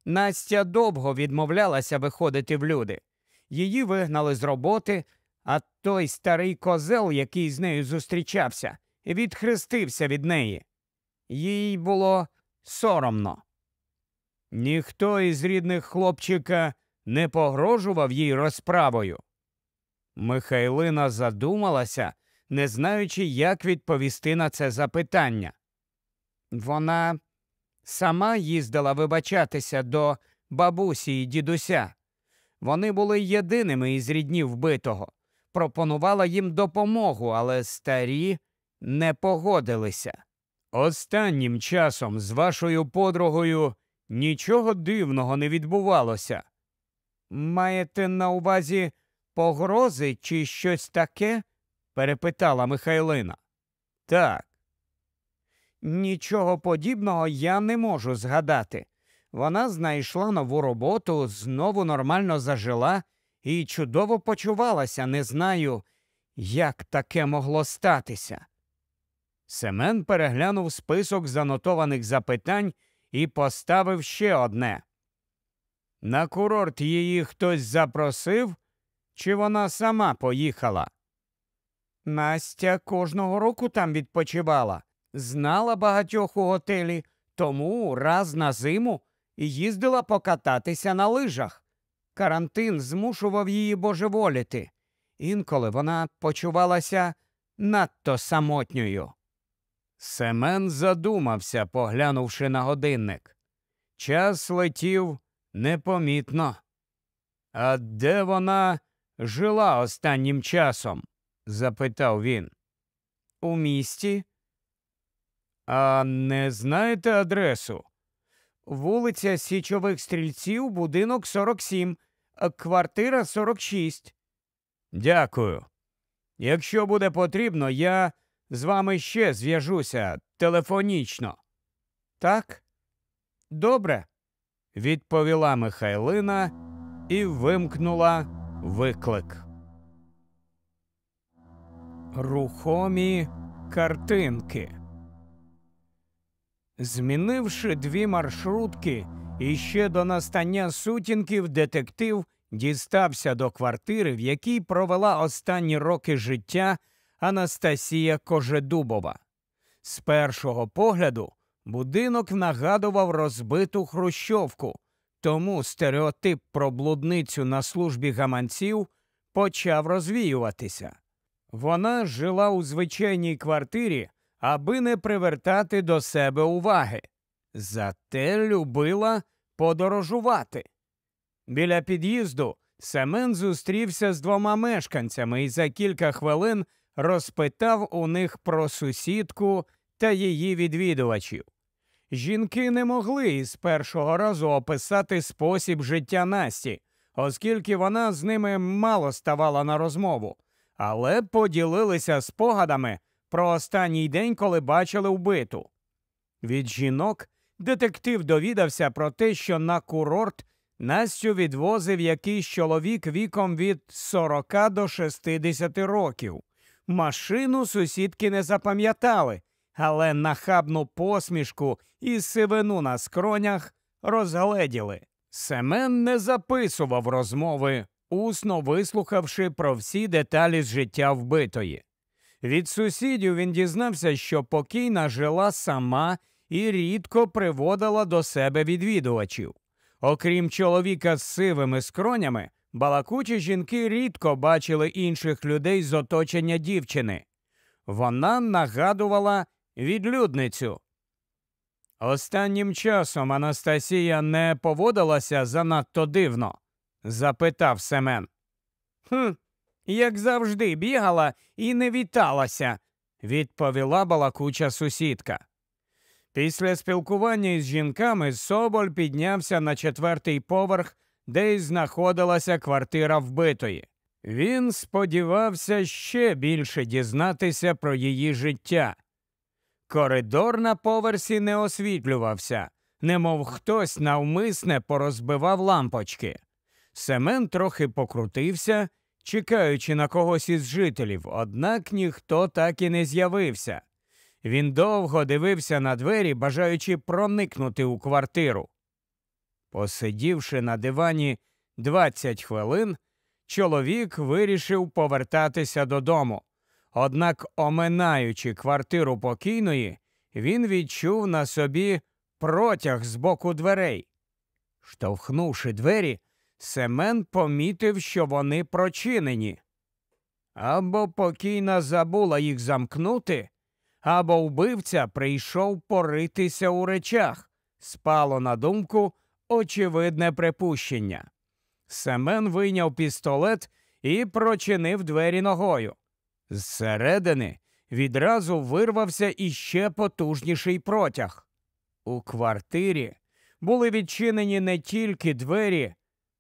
Настя довго відмовлялася виходити в люди. Її вигнали з роботи, а той старий козел, який з нею зустрічався, відхрестився від неї. Їй було соромно. Ніхто із рідних хлопчика не погрожував їй розправою. Михайлина задумалася, не знаючи, як відповісти на це запитання. Вона сама їздила вибачатися до бабусі і дідуся. Вони були єдиними із ріднів вбитого. Пропонувала їм допомогу, але старі не погодилися. Останнім часом з вашою подругою нічого дивного не відбувалося, Маєте на увазі погрози чи щось таке? перепитала Михайлина. Так. Нічого подібного я не можу згадати. Вона знайшла нову роботу, знову нормально зажила і чудово почувалася, не знаю, як таке могло статися. Семен переглянув список занотованих запитань і поставив ще одне. На курорт її хтось запросив, чи вона сама поїхала? Настя кожного року там відпочивала, знала багатьох у готелі, тому раз на зиму їздила покататися на лижах. Карантин змушував її божеволіти. Інколи вона почувалася надто самотньою. Семен задумався, поглянувши на годинник. Час летів непомітно. А де вона жила останнім часом? запитав він. У місті. А не знаєте адресу? Вулиця Січових стрільців, будинок 47, квартира 46. Дякую. Якщо буде потрібно, я з вами ще зв'яжуся телефонічно. Так? Добре відповіла Михайлина і вимкнула виклик. Рухомі картинки. Змінивши дві маршрутки, і ще до настання сутінків детектив дістався до квартири, в якій провела останні роки життя Анастасія Кожедубова. З першого погляду Будинок нагадував розбиту хрущовку, тому стереотип про блудницю на службі гаманців почав розвіюватися. Вона жила у звичайній квартирі, аби не привертати до себе уваги. Зате любила подорожувати. Біля під'їзду Семен зустрівся з двома мешканцями і за кілька хвилин розпитав у них про сусідку та її відвідувачів. Жінки не могли із першого разу описати спосіб життя Насті, оскільки вона з ними мало ставала на розмову, але поділилися спогадами про останній день, коли бачили вбиту. Від жінок детектив довідався про те, що на курорт Настю відвозив якийсь чоловік віком від 40 до 60 років. Машину сусідки не запам'ятали але нахабну посмішку і сивину на скронях розгледіли. Семен не записував розмови, усно вислухавши про всі деталі з життя вбитої. Від сусідів він дізнався, що покійна жила сама і рідко приводила до себе відвідувачів. Окрім чоловіка з сивими скронями, балакучі жінки рідко бачили інших людей з оточення дівчини. Вона нагадувала відлюдницю. Останнім часом Анастасія не поводилася занадто дивно? запитав Семен. «Хм, Як завжди, бігала і не віталася, відповіла балакуча сусідка. Після спілкування із жінками Соболь піднявся на четвертий поверх, де й знаходилася квартира вбитої. Він сподівався ще більше дізнатися про її життя. Коридор на поверсі не освітлювався, немов хтось навмисне порозбивав лампочки. Семен трохи покрутився, чекаючи на когось із жителів, однак ніхто так і не з'явився. Він довго дивився на двері, бажаючи проникнути у квартиру. Посидівши на дивані 20 хвилин, чоловік вирішив повертатися додому. Однак, оминаючи квартиру покійної, він відчув на собі протяг з боку дверей. Штовхнувши двері, Семен помітив, що вони прочинені. Або покійна забула їх замкнути, або вбивця прийшов поритися у речах, спало на думку очевидне припущення. Семен вийняв пістолет і прочинив двері ногою. Зсередини відразу вирвався іще потужніший протяг. У квартирі були відчинені не тільки двері,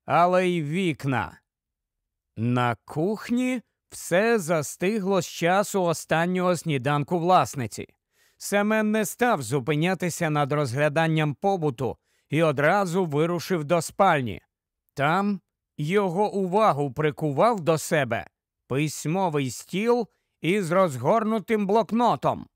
але й вікна. На кухні все застигло з часу останнього сніданку власниці. Семен не став зупинятися над розгляданням побуту і одразу вирушив до спальні. Там його увагу прикував до себе письмовий стіл із розгорнутим блокнотом.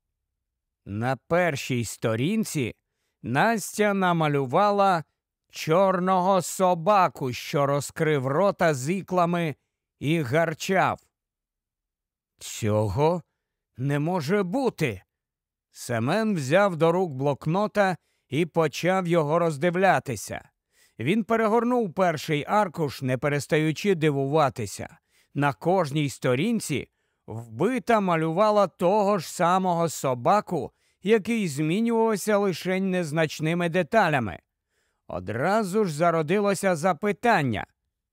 На першій сторінці Настя намалювала чорного собаку, що розкрив рота з іклами і гарчав. Цього не може бути. Семен взяв до рук блокнота і почав його роздивлятися. Він перегорнув перший аркуш, не перестаючи дивуватися. На кожній сторінці вбита малювала того ж самого собаку, який змінювався лише незначними деталями. Одразу ж зародилося запитання,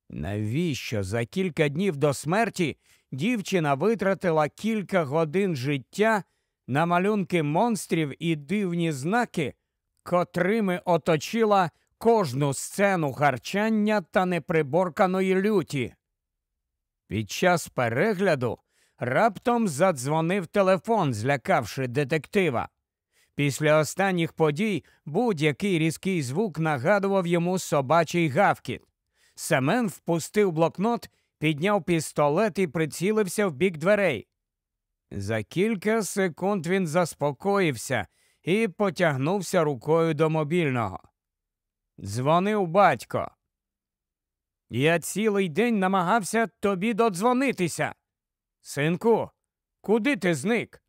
навіщо за кілька днів до смерті дівчина витратила кілька годин життя на малюнки монстрів і дивні знаки, котрими оточила кожну сцену харчання та неприборканої люті. Під час перегляду раптом задзвонив телефон, злякавши детектива. Після останніх подій будь-який різкий звук нагадував йому собачий гавкіт. Семен впустив блокнот, підняв пістолет і прицілився в бік дверей. За кілька секунд він заспокоївся і потягнувся рукою до мобільного. Дзвонив батько. Я цілий день намагався тобі додзвонитися. Синку, куди ти зник?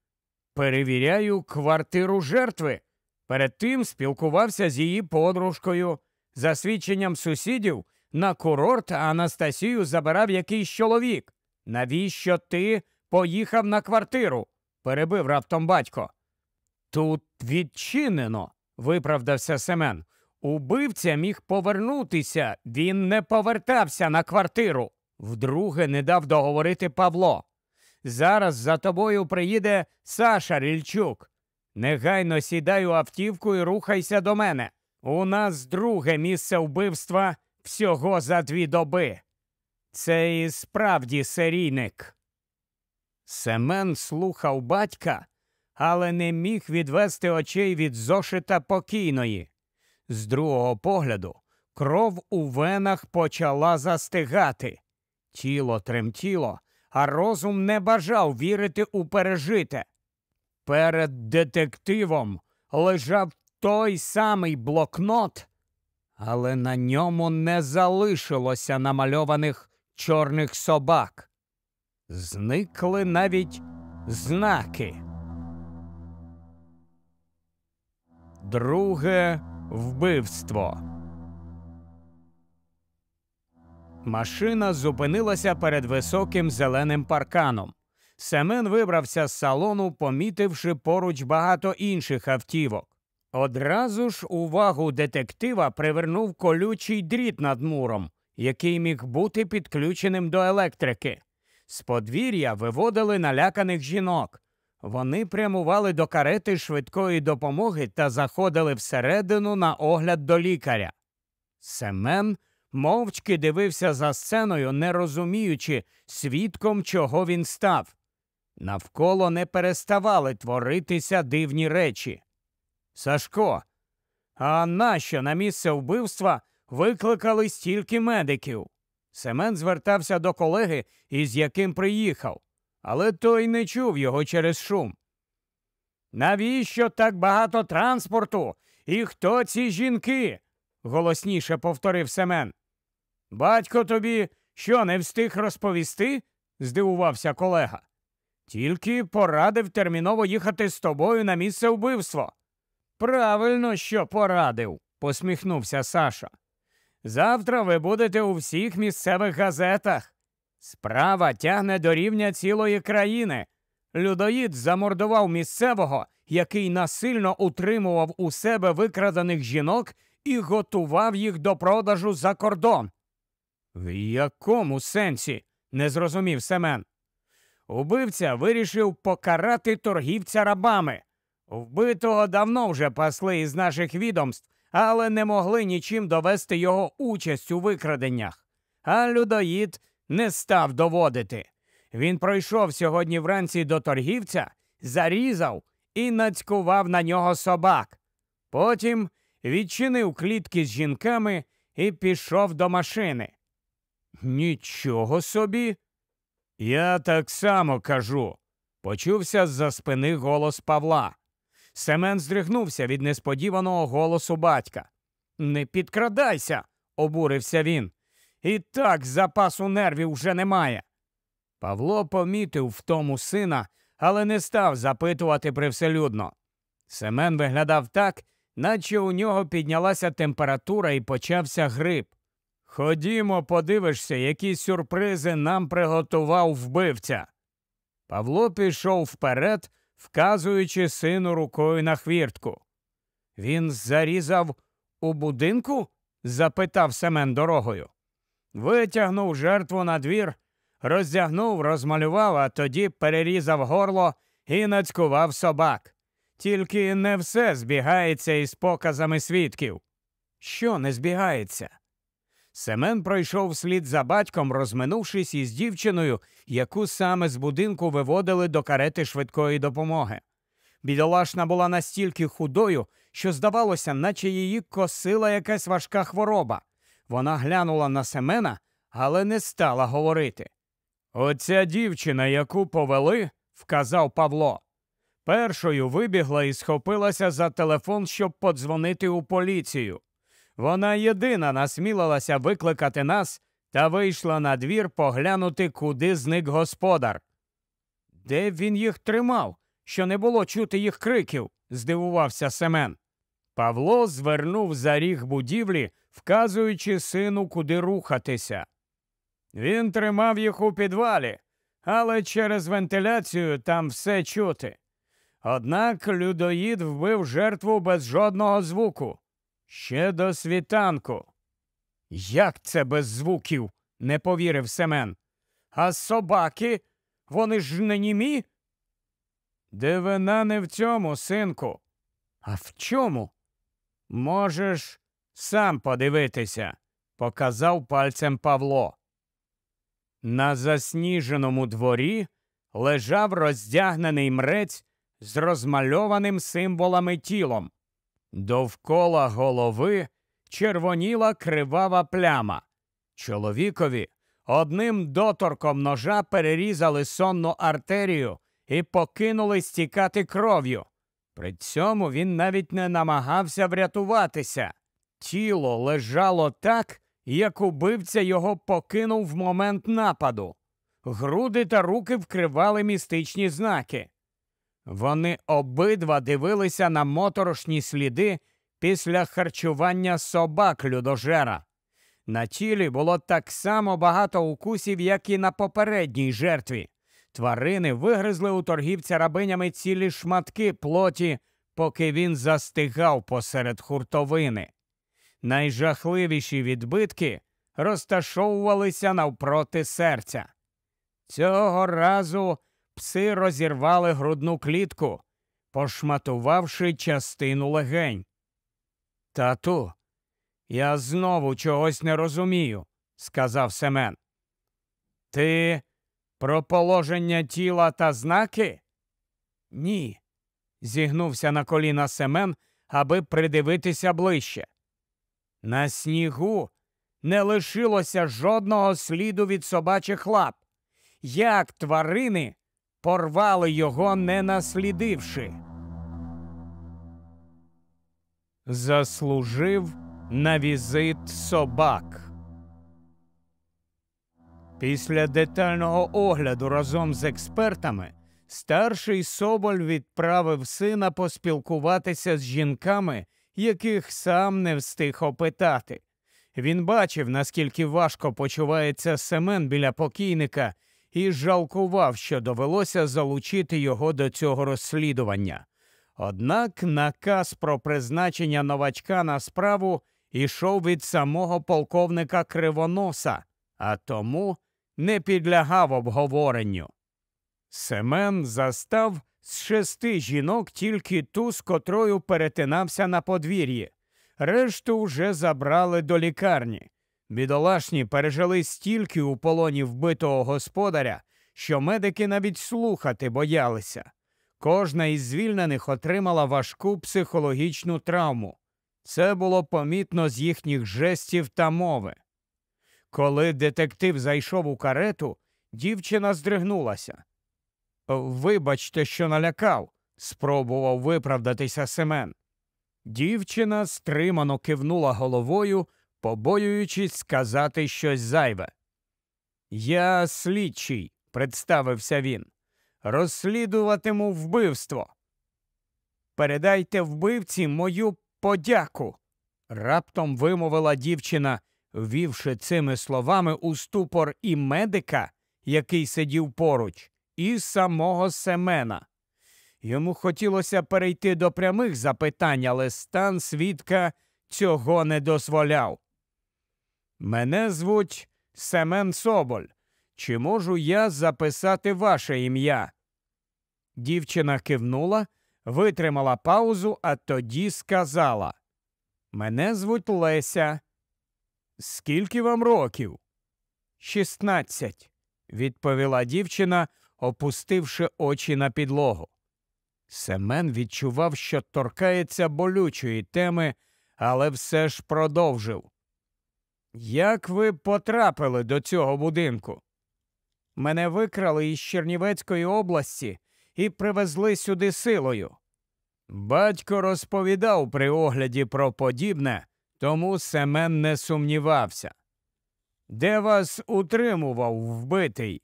Перевіряю квартиру жертви. Перед тим спілкувався з її подружкою. За свідченням сусідів, на курорт Анастасію забирав якийсь чоловік. Навіщо ти поїхав на квартиру? перебив раптом батько. Тут відчинено, виправдався Семен. Убивця міг повернутися, він не повертався на квартиру, вдруге не дав договорити Павло. Зараз за тобою приїде Саша Рільчук. Негайно сідай у автівку і рухайся до мене. У нас друге місце вбивства всього за дві доби. Це і справді серійник. Семен слухав батька, але не міг відвести очей від зошита покійної. З другого погляду кров у венах почала застигати. Тіло тремтіло, а розум не бажав вірити у пережите. Перед детективом лежав той самий блокнот, але на ньому не залишилося намальованих чорних собак. Зникли навіть знаки. Друге Вбивство. Машина зупинилася перед високим зеленим парканом. Семен вибрався з салону, помітивши поруч багато інших автівок. Одразу ж увагу детектива привернув колючий дріт над муром, який міг бути підключеним до електрики. З подвір'я виводили наляканих жінок. Вони прямували до карети швидкої допомоги та заходили всередину на огляд до лікаря. Семен мовчки дивився за сценою, не розуміючи, свідком чого він став. Навколо не переставали творитися дивні речі. Сашко, а нащо на місце вбивства викликали стільки медиків? Семен звертався до колеги, із яким приїхав але той не чув його через шум. Навіщо так багато транспорту? І хто ці жінки? голосніше повторив Семен. Батько тобі що не встиг розповісти? здивувався колега. Тільки порадив терміново їхати з тобою на місце вбивства. Правильно, що порадив, посміхнувся Саша. Завтра ви будете у всіх місцевих газетах. Справа тягне до рівня цілої країни. Людоїд замордував місцевого, який насильно утримував у себе викрадених жінок і готував їх до продажу за кордон. В якому сенсі? не зрозумів Семен. Убивця вирішив покарати торгівця рабами. Вбитого давно вже пасли із наших відомств, але не могли нічим довести його участь у викраденнях. А людоїд не став доводити. Він пройшов сьогодні вранці до торгівця, зарізав і нацькував на нього собак. Потім відчинив клітки з жінками і пішов до машини. Нічого собі. Я так само кажу, почувся з за спини голос Павла. Семен здригнувся від несподіваного голосу батька. Не підкрадайся, обурився він. І так запасу нервів вже немає. Павло помітив в тому сина, але не став запитувати привселюдно. Семен виглядав так, наче у нього піднялася температура і почався грип. Ходімо, подивишся, які сюрпризи нам приготував вбивця. Павло пішов вперед, вказуючи сину рукою на хвіртку. Він зарізав у будинку? запитав Семен дорогою витягнув жертву на двір, роздягнув, розмалював, а тоді перерізав горло і нацькував собак. Тільки не все збігається із показами свідків. Що не збігається? Семен пройшов слід за батьком, розминувшись із дівчиною, яку саме з будинку виводили до карети швидкої допомоги. Бідолашна була настільки худою, що здавалося, наче її косила якась важка хвороба. Вона глянула на Семена, але не стала говорити. Оця дівчина, яку повели, вказав Павло. Першою вибігла і схопилася за телефон, щоб подзвонити у поліцію. Вона єдина насмілилася викликати нас та вийшла на двір поглянути, куди зник господар. Де він їх тримав, що не було чути їх криків? здивувався Семен. Павло звернув за ріг будівлі, вказуючи сину, куди рухатися. Він тримав їх у підвалі, але через вентиляцію там все чути. Однак людоїд вбив жертву без жодного звуку. Ще до світанку. Як це без звуків? не повірив Семен. А собаки? Вони ж не німі? Дивина не в цьому, синку. А в чому? Можеш сам подивитися, показав пальцем Павло. На засніженому дворі лежав роздягнений мрець з розмальованим символами тілом. Довкола голови червоніла кривава пляма. Чоловікові одним доторком ножа перерізали сонну артерію і покинули стікати кров'ю. При цьому він навіть не намагався врятуватися. Тіло лежало так, як убивця його покинув в момент нападу. Груди та руки вкривали містичні знаки. Вони обидва дивилися на моторошні сліди після харчування собак людожера. На тілі було так само багато укусів, як і на попередній жертві. Тварини вигризли у торгівця рабинями цілі шматки плоті, поки він застигав посеред хуртовини. Найжахливіші відбитки розташовувалися навпроти серця. Цього разу пси розірвали грудну клітку, пошматувавши частину легень. Тату, я знову чогось не розумію, сказав Семен. Ти про положення тіла та знаки? Ні. зігнувся на коліна Семен, аби придивитися ближче. На снігу не лишилося жодного сліду від собачих лап. Як тварини порвали його, не наслідивши. Заслужив на візит собак. Після детального огляду разом з експертами старший Соболь відправив сина поспілкуватися з жінками, яких сам не встиг опитати. Він бачив, наскільки важко почувається Семен біля покійника, і жалкував, що довелося залучити його до цього розслідування. Однак наказ про призначення новачка на справу ішов від самого полковника Кривоноса, а тому не підлягав обговоренню. Семен застав з шести жінок тільки ту, з котрою перетинався на подвір'ї. Решту вже забрали до лікарні. Бідолашні пережили стільки у полоні вбитого господаря, що медики навіть слухати боялися. Кожна із звільнених отримала важку психологічну травму. Це було помітно з їхніх жестів та мови. Коли детектив зайшов у карету, дівчина здригнулася. «Е, вибачте, що налякав, спробував виправдатися Семен. Дівчина стримано кивнула головою, побоюючись сказати щось зайве. Я слідчий, представився він. Розслідуватиму вбивство. Передайте вбивці мою подяку, раптом вимовила дівчина ввівши цими словами у ступор і медика, який сидів поруч, і самого Семена. Йому хотілося перейти до прямих запитань, але стан свідка цього не дозволяв. Мене звуть Семен Соболь. Чи можу я записати ваше ім'я? Дівчина кивнула, витримала паузу, а тоді сказала Мене звуть Леся. Скільки вам років? Шістнадцять, відповіла дівчина, опустивши очі на підлогу. Семен відчував, що торкається болючої теми, але все ж продовжив. Як ви потрапили до цього будинку? Мене викрали із Чернівецької області і привезли сюди силою. Батько розповідав при огляді про подібне, тому Семен не сумнівався. Де вас утримував вбитий?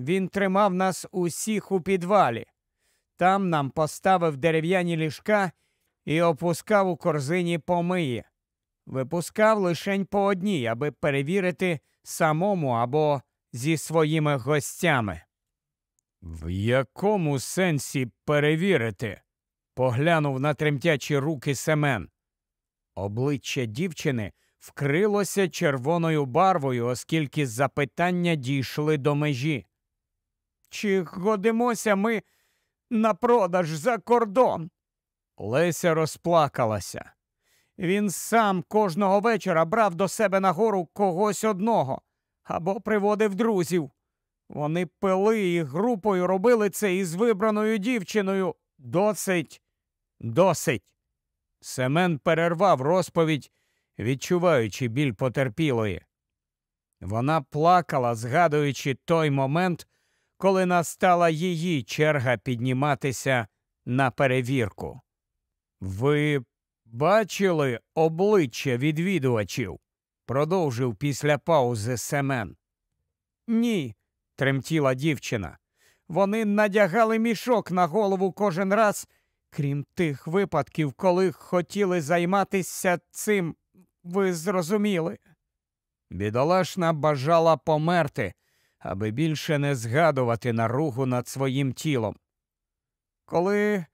Він тримав нас усіх у підвалі. Там нам поставив дерев'яні ліжка і опускав у корзині помиї. Випускав лишень по одній, аби перевірити самому або зі своїми гостями. В якому сенсі перевірити? поглянув на тремтячі руки Семен. Обличчя дівчини вкрилося червоною барвою, оскільки запитання дійшли до межі. Чи годимося ми на продаж за кордон? Леся розплакалася. Він сам кожного вечора брав до себе на гору когось одного або приводив друзів. Вони пили і групою робили це із вибраною дівчиною. Досить, досить. Семен перервав розповідь, відчуваючи біль потерпілої. Вона плакала, згадуючи той момент, коли настала її черга підніматися на перевірку. Ви бачили обличчя відвідувачів? продовжив після паузи Семен. Ні, тремтіла дівчина. Вони надягали мішок на голову кожен раз, Крім тих випадків, коли хотіли займатися цим, ви зрозуміли. Бідолашна бажала померти, аби більше не згадувати наругу над своїм тілом. Коли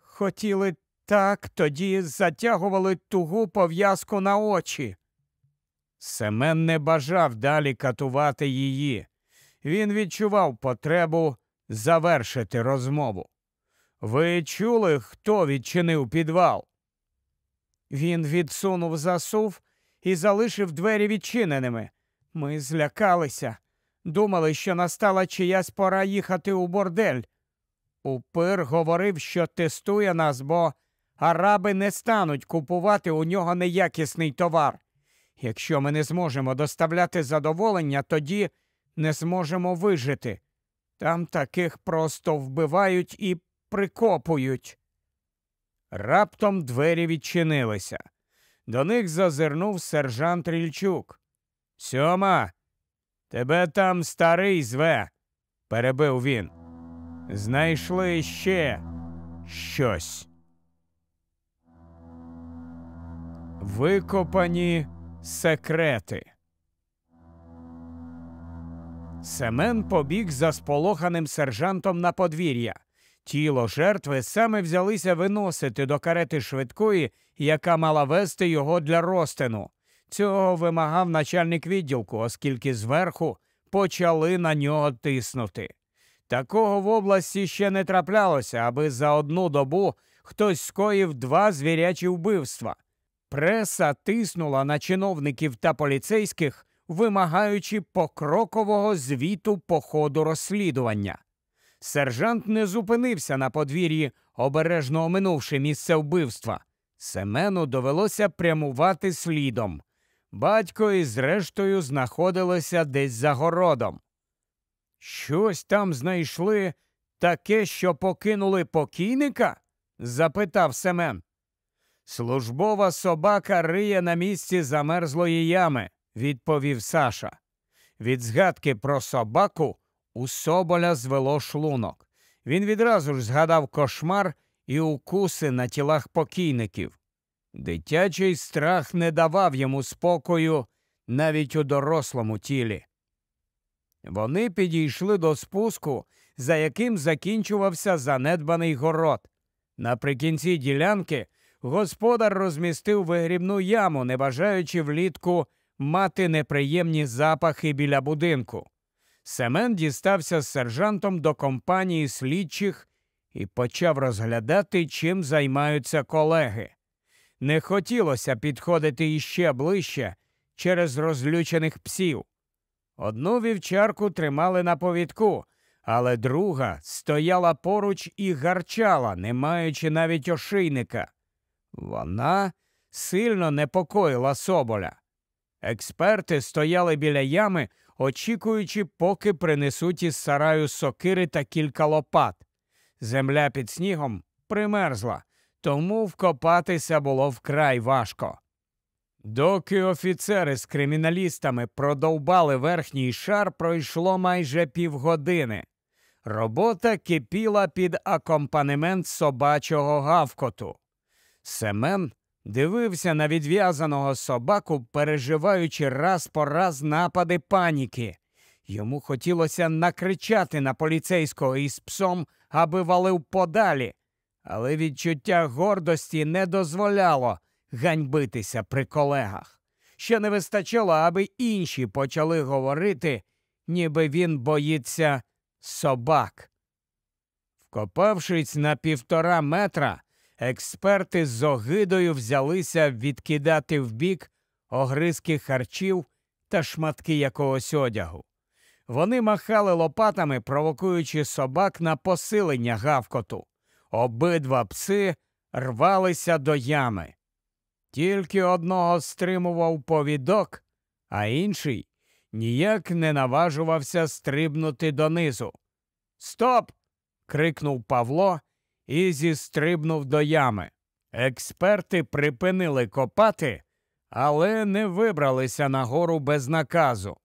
хотіли так, тоді затягували тугу пов'язку на очі. Семен не бажав далі катувати її. Він відчував потребу завершити розмову. Ви чули, хто відчинив підвал? Він відсунув засув і залишив двері відчиненими. Ми злякалися, думали, що настала чиясь пора їхати у бордель. Упир говорив, що тестує нас, бо араби не стануть купувати у нього неякісний товар. Якщо ми не зможемо доставляти задоволення, тоді не зможемо вижити. Там таких просто вбивають і прикопують. Раптом двері відчинилися. До них зазирнув сержант Рільчук. Сьома, тебе там старий зве, перебив він. Знайшли ще щось. Викопані секрети. Семен побіг за сполоханим сержантом на подвір'я. Тіло жертви саме взялися виносити до карети швидкої, яка мала вести його для розтину. Цього вимагав начальник відділку, оскільки зверху почали на нього тиснути. Такого в області ще не траплялося, аби за одну добу хтось скоїв два звірячі вбивства. Преса тиснула на чиновників та поліцейських, вимагаючи покрокового звіту по ходу розслідування. Сержант не зупинився на подвір'ї, обережно оминувши місце вбивства. Семену довелося прямувати слідом. Батько і зрештою знаходилося десь за городом. Щось там знайшли таке, що покинули покійника? запитав Семен. Службова собака риє на місці замерзлої ями, відповів Саша. Від згадки про собаку у Соболя звело шлунок. Він відразу ж згадав кошмар і укуси на тілах покійників. Дитячий страх не давав йому спокою навіть у дорослому тілі. Вони підійшли до спуску, за яким закінчувався занедбаний город. Наприкінці ділянки господар розмістив вигрібну яму, не бажаючи влітку мати неприємні запахи біля будинку. Семен дістався з сержантом до компанії слідчих і почав розглядати, чим займаються колеги. Не хотілося підходити іще ближче через розлючених псів. Одну вівчарку тримали на повідку, але друга стояла поруч і гарчала, не маючи навіть ошейника. Вона сильно непокоїла Соболя. Експерти стояли біля ями очікуючи, поки принесуть із сараю сокири та кілька лопат. Земля під снігом примерзла, тому вкопатися було вкрай важко. Доки офіцери з криміналістами продовбали верхній шар, пройшло майже півгодини. Робота кипіла під акомпанемент собачого гавкоту. Семен дивився на відв'язаного собаку, переживаючи раз по раз напади паніки. Йому хотілося накричати на поліцейського із псом, аби валив подалі, але відчуття гордості не дозволяло ганьбитися при колегах. Ще не вистачало, аби інші почали говорити, ніби він боїться собак. Вкопавшись на півтора метра, експерти з огидою взялися відкидати вбік огризки харчів та шматки якогось одягу. Вони махали лопатами, провокуючи собак на посилення гавкоту. Обидва пси рвалися до ями. Тільки одного стримував повідок, а інший ніяк не наважувався стрибнути донизу. Стоп! крикнув Павло і зістрибнув до ями. Експерти припинили копати, але не вибралися на гору без наказу.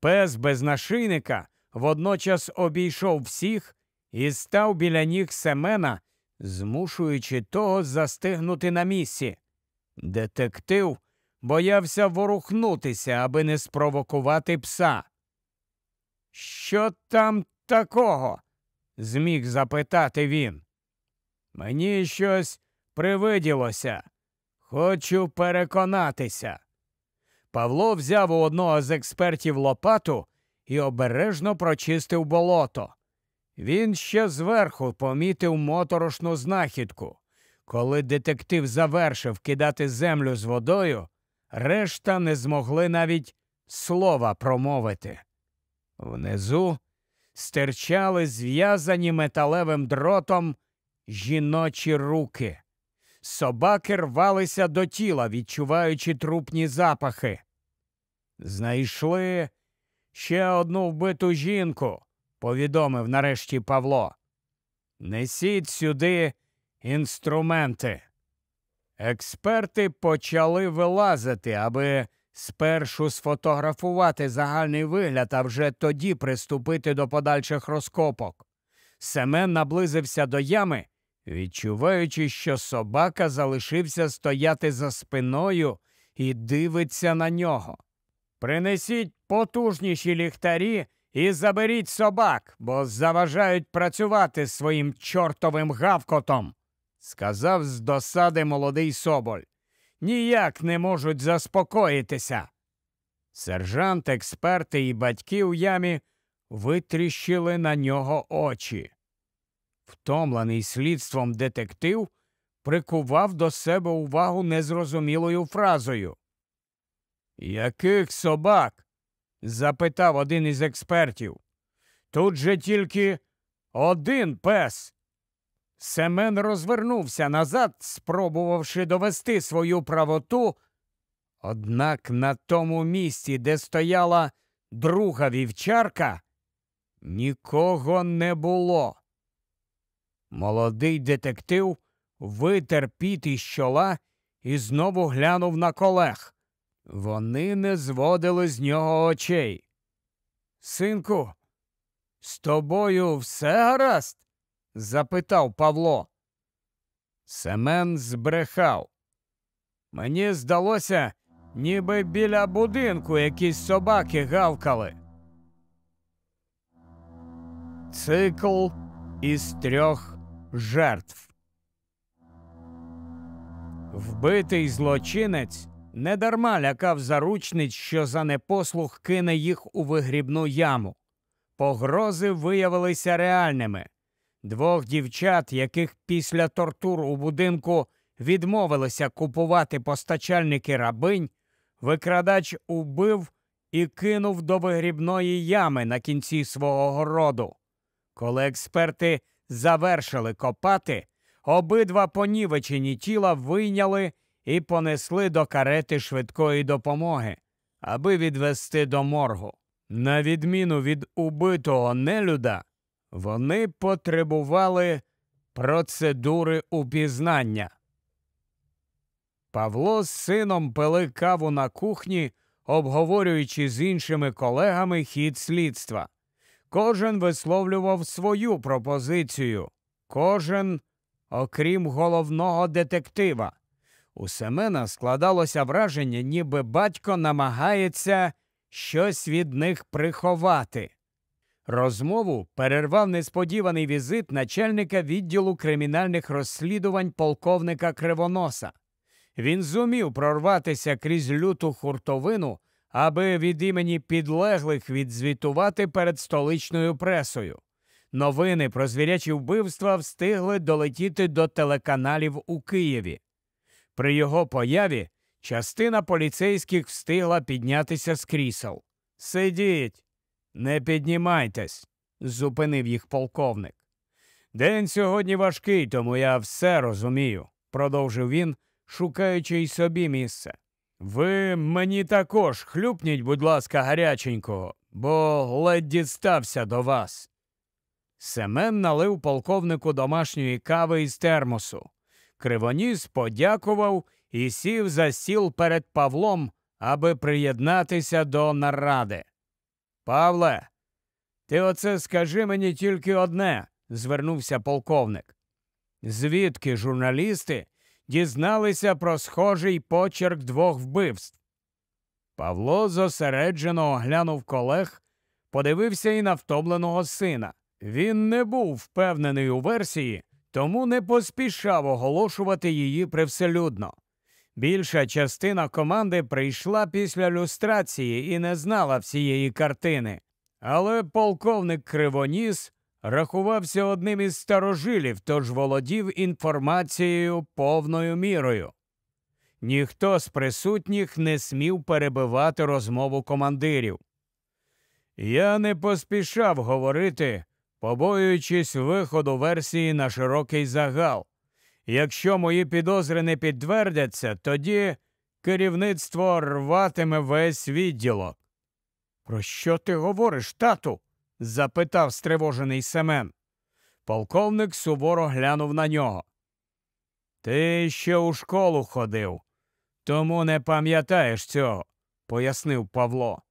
Пес без нашийника водночас обійшов всіх і став біля ніг Семена, змушуючи того застигнути на місці. Детектив боявся ворухнутися, аби не спровокувати пса. Що там такого? зміг запитати він. Мені щось привиділося. Хочу переконатися. Павло взяв у одного з експертів лопату і обережно прочистив болото. Він ще зверху помітив моторошну знахідку. Коли детектив завершив кидати землю з водою, решта не змогли навіть слова промовити. Внизу стирчали зв'язані металевим дротом жіночі руки. Собаки рвалися до тіла, відчуваючи трупні запахи. Знайшли ще одну вбиту жінку, повідомив нарешті Павло. Несіть сюди інструменти. Експерти почали вилазити, аби спершу сфотографувати загальний вигляд, а вже тоді приступити до подальших розкопок. Семен наблизився до ями відчуваючи, що собака залишився стояти за спиною і дивиться на нього. Принесіть потужніші ліхтарі і заберіть собак, бо заважають працювати своїм чортовим гавкотом, сказав з досади молодий Соболь. Ніяк не можуть заспокоїтися. Сержант, експерти і батьки у ямі витріщили на нього очі. Втомлений слідством детектив прикував до себе увагу незрозумілою фразою. Яких собак? запитав один із експертів. Тут же тільки один пес. Семен розвернувся назад, спробувавши довести свою правоту. Однак на тому місці, де стояла друга вівчарка, нікого не було. Молодий детектив витер піт із чола і знову глянув на колег. Вони не зводили з нього очей. Синку, з тобою все гаразд? запитав Павло. Семен збрехав. Мені здалося, ніби біля будинку якісь собаки гавкали. Цикл із трьох жертв. Вбитий злочинець недарма лякав заручниць, що за непослух кине їх у вигрібну яму. Погрози виявилися реальними. Двох дівчат, яких після тортур у будинку відмовилися купувати постачальники рабинь, викрадач убив і кинув до вигрібної ями на кінці свого городу. Коли експерти завершили копати, обидва понівечені тіла вийняли і понесли до карети швидкої допомоги, аби відвести до моргу. На відміну від убитого нелюда, вони потребували процедури упізнання. Павло з сином пили каву на кухні, обговорюючи з іншими колегами хід слідства. Кожен висловлював свою пропозицію, кожен, окрім головного детектива. У Семена складалося враження, ніби батько намагається щось від них приховати. Розмову перервав несподіваний візит начальника відділу кримінальних розслідувань полковника Кривоноса. Він зумів прорватися крізь люту хуртовину аби від імені підлеглих відзвітувати перед столичною пресою. Новини про звірячі вбивства встигли долетіти до телеканалів у Києві. При його появі частина поліцейських встигла піднятися з крісел. Сидіть, не піднімайтесь, зупинив їх полковник. День сьогодні важкий, тому я все розумію, продовжив він, шукаючи й собі місце. Ви мені також хлюпніть, будь ласка, гаряченького, бо ледь дістався до вас. Семен налив полковнику домашньої кави із термосу. Кривоніс подякував і сів за стіл перед Павлом, аби приєднатися до наради. Павле, ти оце скажи мені тільки одне, звернувся полковник. Звідки журналісти дізналися про схожий почерк двох вбивств. Павло зосереджено оглянув колег, подивився і на втомленого сина. Він не був впевнений у версії, тому не поспішав оголошувати її привселюдно. Більша частина команди прийшла після люстрації і не знала всієї картини, але полковник Кривоніс рахувався одним із старожилів, тож володів інформацією повною мірою. Ніхто з присутніх не смів перебивати розмову командирів. Я не поспішав говорити, побоюючись виходу версії на широкий загал. Якщо мої підозри не підтвердяться, тоді керівництво рватиме весь відділок. Про що ти говориш, тату? запитав стривожений Семен. Полковник суворо глянув на нього. Ти ще у школу ходив, тому не пам'ятаєш цього, пояснив Павло.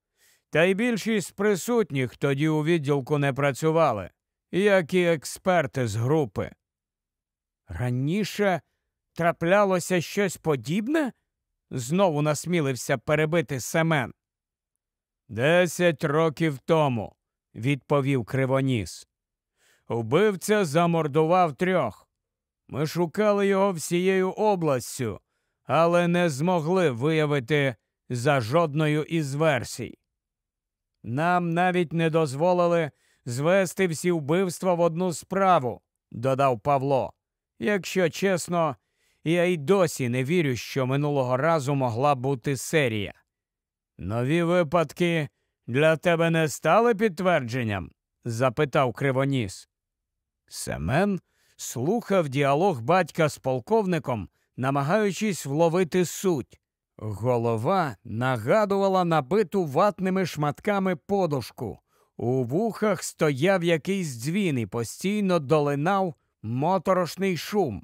Та й більшість присутніх тоді у відділку не працювали, як і експерти з групи. Раніше траплялося щось подібне? знову насмілився перебити Семен. Десять років тому відповів Кривоніс. Убивця замордував трьох. Ми шукали його всією областю, але не змогли виявити за жодною із версій. Нам навіть не дозволили звести всі вбивства в одну справу, додав Павло. Якщо чесно, я й досі не вірю, що минулого разу могла бути серія. Нові випадки для тебе не стали підтвердженням? запитав Кривоніс. Семен слухав діалог батька з полковником, намагаючись вловити суть. Голова нагадувала набиту ватними шматками подушку. У вухах стояв якийсь дзвін і постійно долинав моторошний шум.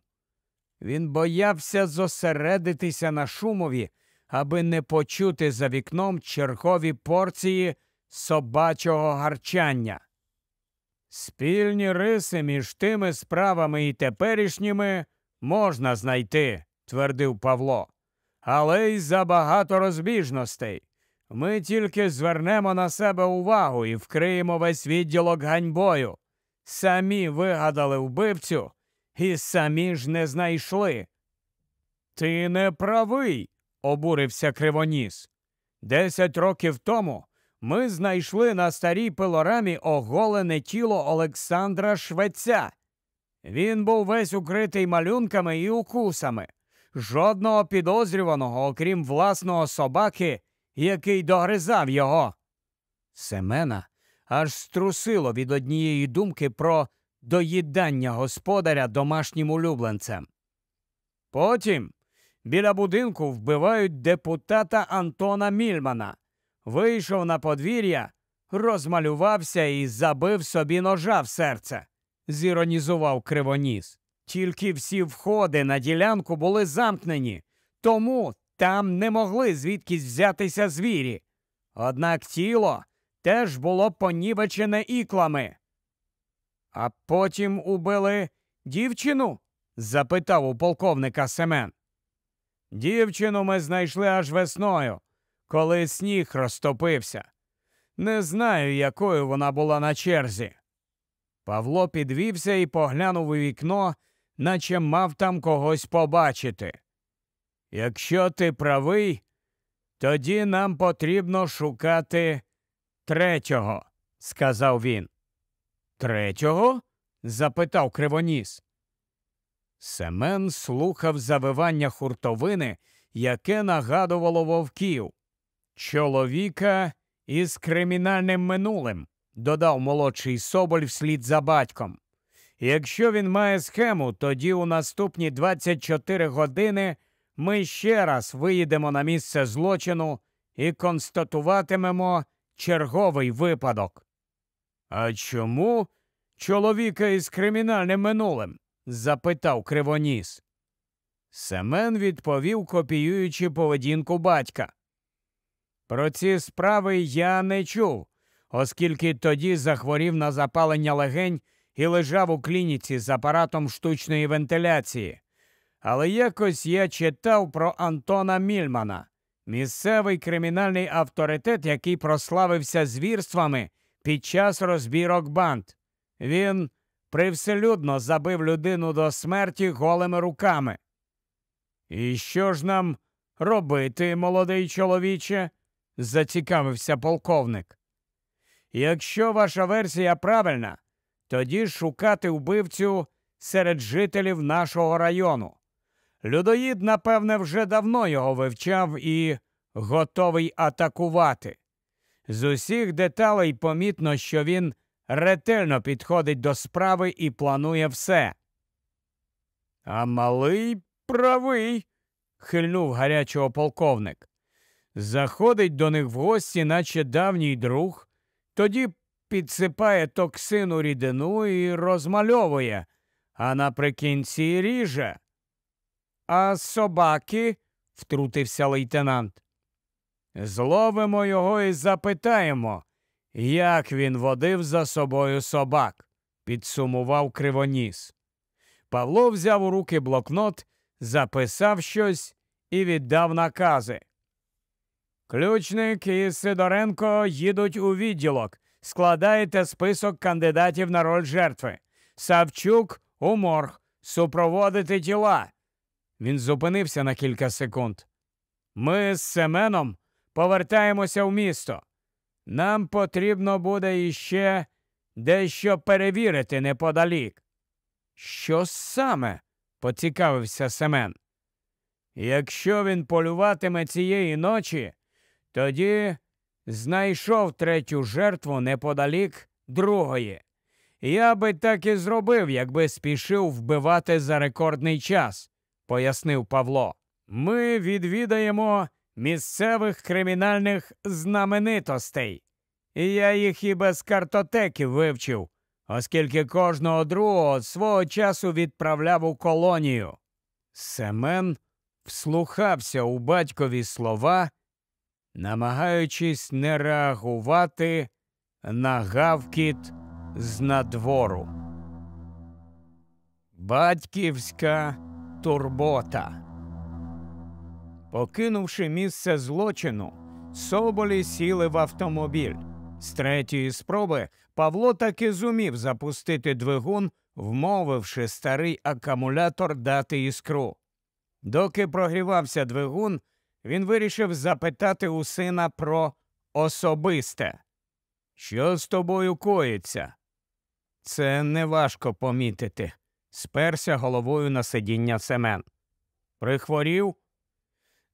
Він боявся зосередитися на шумові аби не почути за вікном чергові порції собачого гарчання. Спільні риси між тими справами і теперішніми можна знайти, твердив Павло, але й забагато розбіжностей. Ми тільки звернемо на себе увагу і вкриємо весь відділок ганьбою. Самі вигадали вбивцю і самі ж не знайшли. Ти не правий, обурився Кривоніс. Десять років тому ми знайшли на старій пилорамі оголене тіло Олександра Швеця. Він був весь укритий малюнками і укусами. Жодного підозрюваного, окрім власного собаки, який догризав його. Семена аж струсило від однієї думки про доїдання господаря домашнім улюбленцем. Потім Біля будинку вбивають депутата Антона Мільмана. Вийшов на подвір'я, розмалювався і забив собі ножа в серце, зіронізував Кривоніс. Тільки всі входи на ділянку були замкнені, тому там не могли звідкись взятися звірі. Однак тіло теж було понівечене іклами. А потім убили дівчину? запитав у полковника Семен. Дівчину ми знайшли аж весною, коли сніг розтопився. Не знаю, якою вона була на черзі. Павло підвівся і поглянув у вікно, наче мав там когось побачити. Якщо ти правий, тоді нам потрібно шукати третього, сказав він. Третього? запитав Кривоніс. Семен слухав завивання хуртовини, яке нагадувало вовків. Чоловіка із кримінальним минулим, додав молодший Соболь вслід за батьком. Якщо він має схему, тоді у наступні 24 години ми ще раз виїдемо на місце злочину і констатуватимемо черговий випадок. А чому чоловіка із кримінальним минулим? запитав Кривоніс. Семен відповів, копіюючи поведінку батька. Про ці справи я не чув, оскільки тоді захворів на запалення легень і лежав у клініці з апаратом штучної вентиляції. Але якось я читав про Антона Мільмана, місцевий кримінальний авторитет, який прославився звірствами під час розбірок банд. Він привселюдно забив людину до смерті голими руками. І що ж нам робити, молодий чоловіче? зацікавився полковник. Якщо ваша версія правильна, тоді шукати вбивцю серед жителів нашого району. Людоїд, напевне, вже давно його вивчав і готовий атакувати. З усіх деталей помітно, що він ретельно підходить до справи і планує все. А малий правий, хильнув гарячого полковник. Заходить до них в гості, наче давній друг, тоді підсипає токсину рідину і розмальовує, а наприкінці ріже. А собаки, втрутився лейтенант. Зловимо його і запитаємо, як він водив за собою собак, підсумував Кривоніс. Павло взяв у руки блокнот, записав щось і віддав накази. Ключник і Сидоренко їдуть у відділок. Складаєте список кандидатів на роль жертви. Савчук у морг. Супроводити тіла. Він зупинився на кілька секунд. Ми з Семеном повертаємося в місто. Нам потрібно буде іще дещо перевірити неподалік. Що саме? поцікавився Семен. Якщо він полюватиме цієї ночі, тоді знайшов третю жертву неподалік другої. Я би так і зробив, якби спішив вбивати за рекордний час, пояснив Павло. Ми відвідаємо місцевих кримінальних знаменитостей. І я їх і без картотеки вивчив, оскільки кожного другого свого часу відправляв у колонію. Семен вслухався у батькові слова, намагаючись не реагувати на гавкіт з надвору. Батьківська турбота. Покинувши місце злочину, Соболі сіли в автомобіль. З третьої спроби Павло таки зумів запустити двигун, вмовивши старий акумулятор дати іскру. Доки прогрівався двигун, він вирішив запитати у сина про особисте. Що з тобою коїться? Це неважко помітити, сперся головою на сидіння Семен. Прихворів?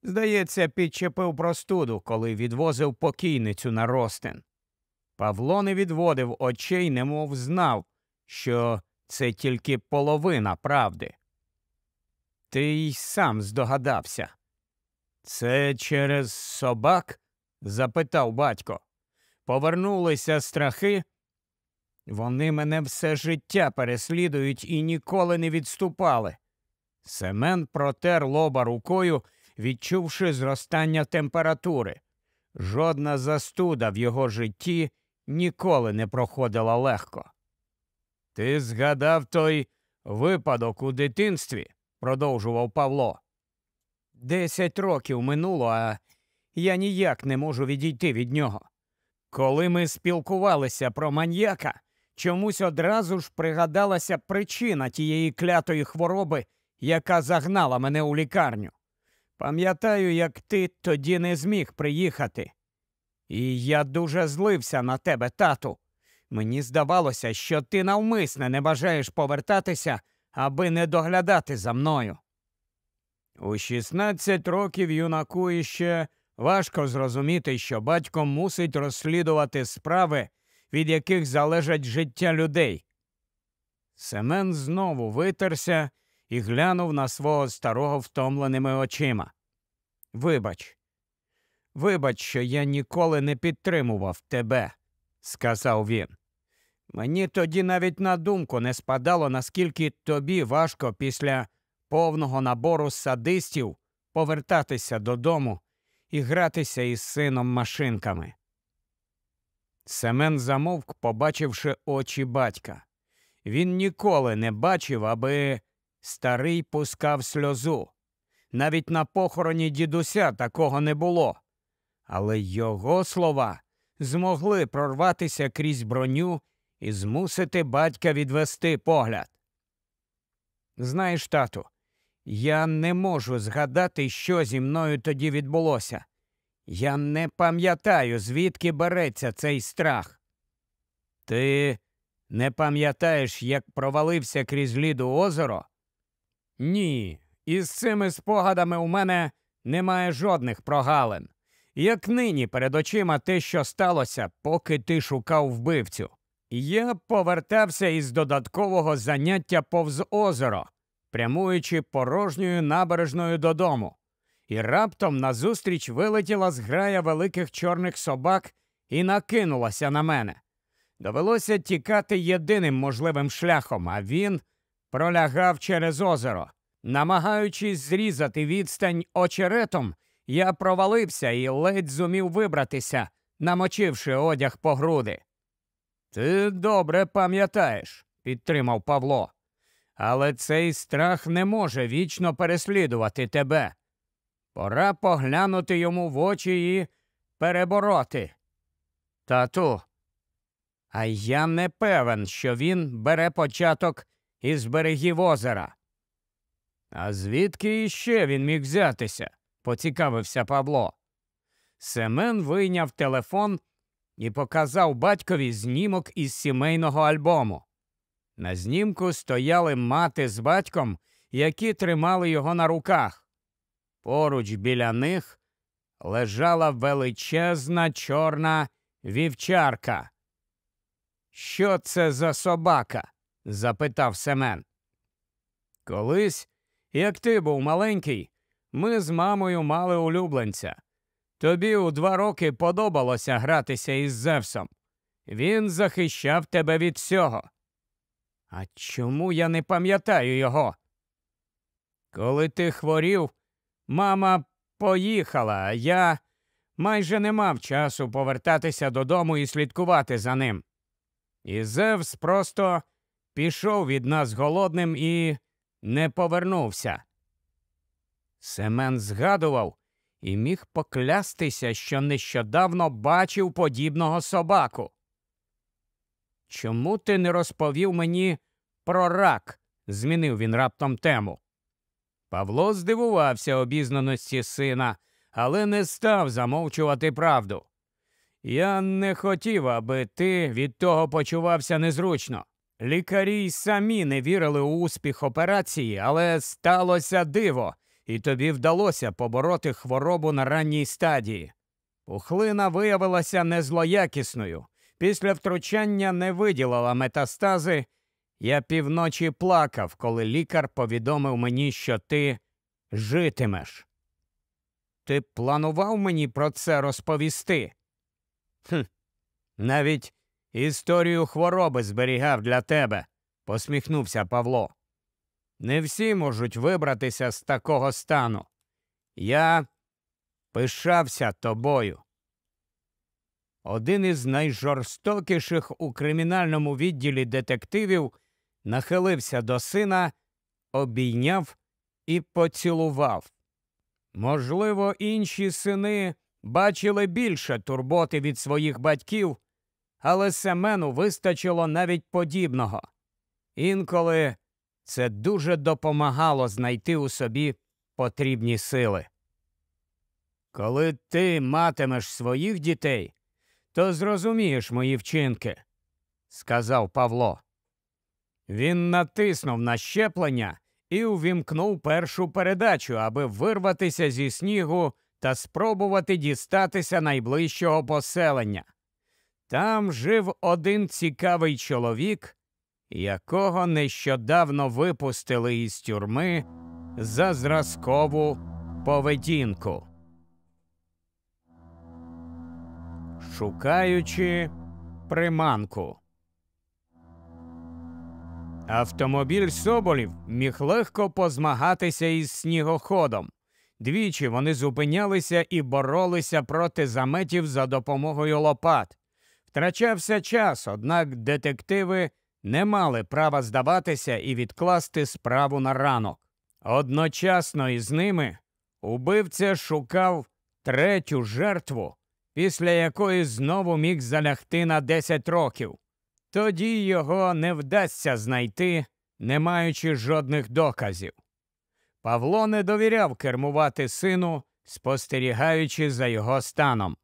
Здається, підчепив простуду, коли відвозив покійницю на ростин. Павло не відводив очей, немов знав, що це тільки половина правди. Ти й сам здогадався. Це через собак? запитав батько. Повернулися страхи. Вони мене все життя переслідують і ніколи не відступали. Семен протер лоба рукою відчувши зростання температури. Жодна застуда в його житті ніколи не проходила легко. Ти згадав той випадок у дитинстві, продовжував Павло. Десять років минуло, а я ніяк не можу відійти від нього. Коли ми спілкувалися про маньяка, чомусь одразу ж пригадалася причина тієї клятої хвороби, яка загнала мене у лікарню. Пам'ятаю, як ти тоді не зміг приїхати. І я дуже злився на тебе, тату. Мені здавалося, що ти навмисне не бажаєш повертатися, аби не доглядати за мною. У 16 років юнаку іще важко зрозуміти, що батько мусить розслідувати справи, від яких залежать життя людей. Семен знову витерся і глянув на свого старого втомленими очима. Вибач, вибач, що я ніколи не підтримував тебе, сказав він. Мені тоді навіть на думку не спадало, наскільки тобі важко після повного набору садистів повертатися додому і гратися із сином машинками. Семен замовк, побачивши очі батька. Він ніколи не бачив, аби Старий пускав сльозу. Навіть на похороні дідуся такого не було. Але його слова змогли прорватися крізь броню і змусити батька відвести погляд. Знаєш, тату, я не можу згадати, що зі мною тоді відбулося. Я не пам'ятаю, звідки береться цей страх. Ти не пам'ятаєш, як провалився крізь ліду озеро? Ні, із цими спогадами у мене немає жодних прогалин. Як нині перед очима те, що сталося, поки ти шукав вбивцю. Я повертався із додаткового заняття повз озеро, прямуючи порожньою набережною додому, і раптом назустріч вилетіла зграя великих чорних собак і накинулася на мене. Довелося тікати єдиним можливим шляхом, а він пролягав через озеро. Намагаючись зрізати відстань очеретом, я провалився і ледь зумів вибратися, намочивши одяг по груди. Ти добре пам'ятаєш, підтримав Павло, але цей страх не може вічно переслідувати тебе. Пора поглянути йому в очі і перебороти. Тату. А я не певен, що він бере початок із берегів озера. А звідки іще він міг взятися? поцікавився Павло. Семен вийняв телефон і показав батькові знімок із сімейного альбому. На знімку стояли мати з батьком, які тримали його на руках. Поруч біля них лежала величезна чорна вівчарка. Що це за собака? запитав Семен. Колись, як ти був маленький, ми з мамою мали улюбленця. Тобі у два роки подобалося гратися із Зевсом. Він захищав тебе від всього. А чому я не пам'ятаю його? Коли ти хворів, мама поїхала, а я майже не мав часу повертатися додому і слідкувати за ним. І Зевс просто пішов від нас голодним і не повернувся. Семен згадував і міг поклястися, що нещодавно бачив подібного собаку. Чому ти не розповів мені про рак? змінив він раптом тему. Павло здивувався обізнаності сина, але не став замовчувати правду. Я не хотів, аби ти від того почувався незручно. Лікарі й самі не вірили у успіх операції, але сталося диво, і тобі вдалося побороти хворобу на ранній стадії. Пухлина виявилася незлоякісною. Після втручання не виділила метастази. Я півночі плакав, коли лікар повідомив мені, що ти житимеш. Ти планував мені про це розповісти? Хм, Навіть Історію хвороби зберігав для тебе, посміхнувся Павло. Не всі можуть вибратися з такого стану. Я пишався тобою. Один із найжорстокіших у кримінальному відділі детективів нахилився до сина, обійняв і поцілував. Можливо, інші сини бачили більше турботи від своїх батьків, але Семену вистачило навіть подібного. Інколи це дуже допомагало знайти у собі потрібні сили. Коли ти матимеш своїх дітей, то зрозумієш мої вчинки, сказав Павло. Він натиснув на щеплення і увімкнув першу передачу, аби вирватися зі снігу та спробувати дістатися найближчого поселення. Там жив один цікавий чоловік, якого нещодавно випустили із тюрми за зразкову поведінку. Шукаючи приманку. Автомобіль Соболів міг легко позмагатися із снігоходом. Двічі вони зупинялися і боролися проти заметів за допомогою лопат. Втрачався час, однак детективи не мали права здаватися і відкласти справу на ранок. Одночасно із ними убивця шукав третю жертву, після якої знову міг залягти на 10 років. Тоді його не вдасться знайти, не маючи жодних доказів. Павло не довіряв кермувати сину, спостерігаючи за його станом.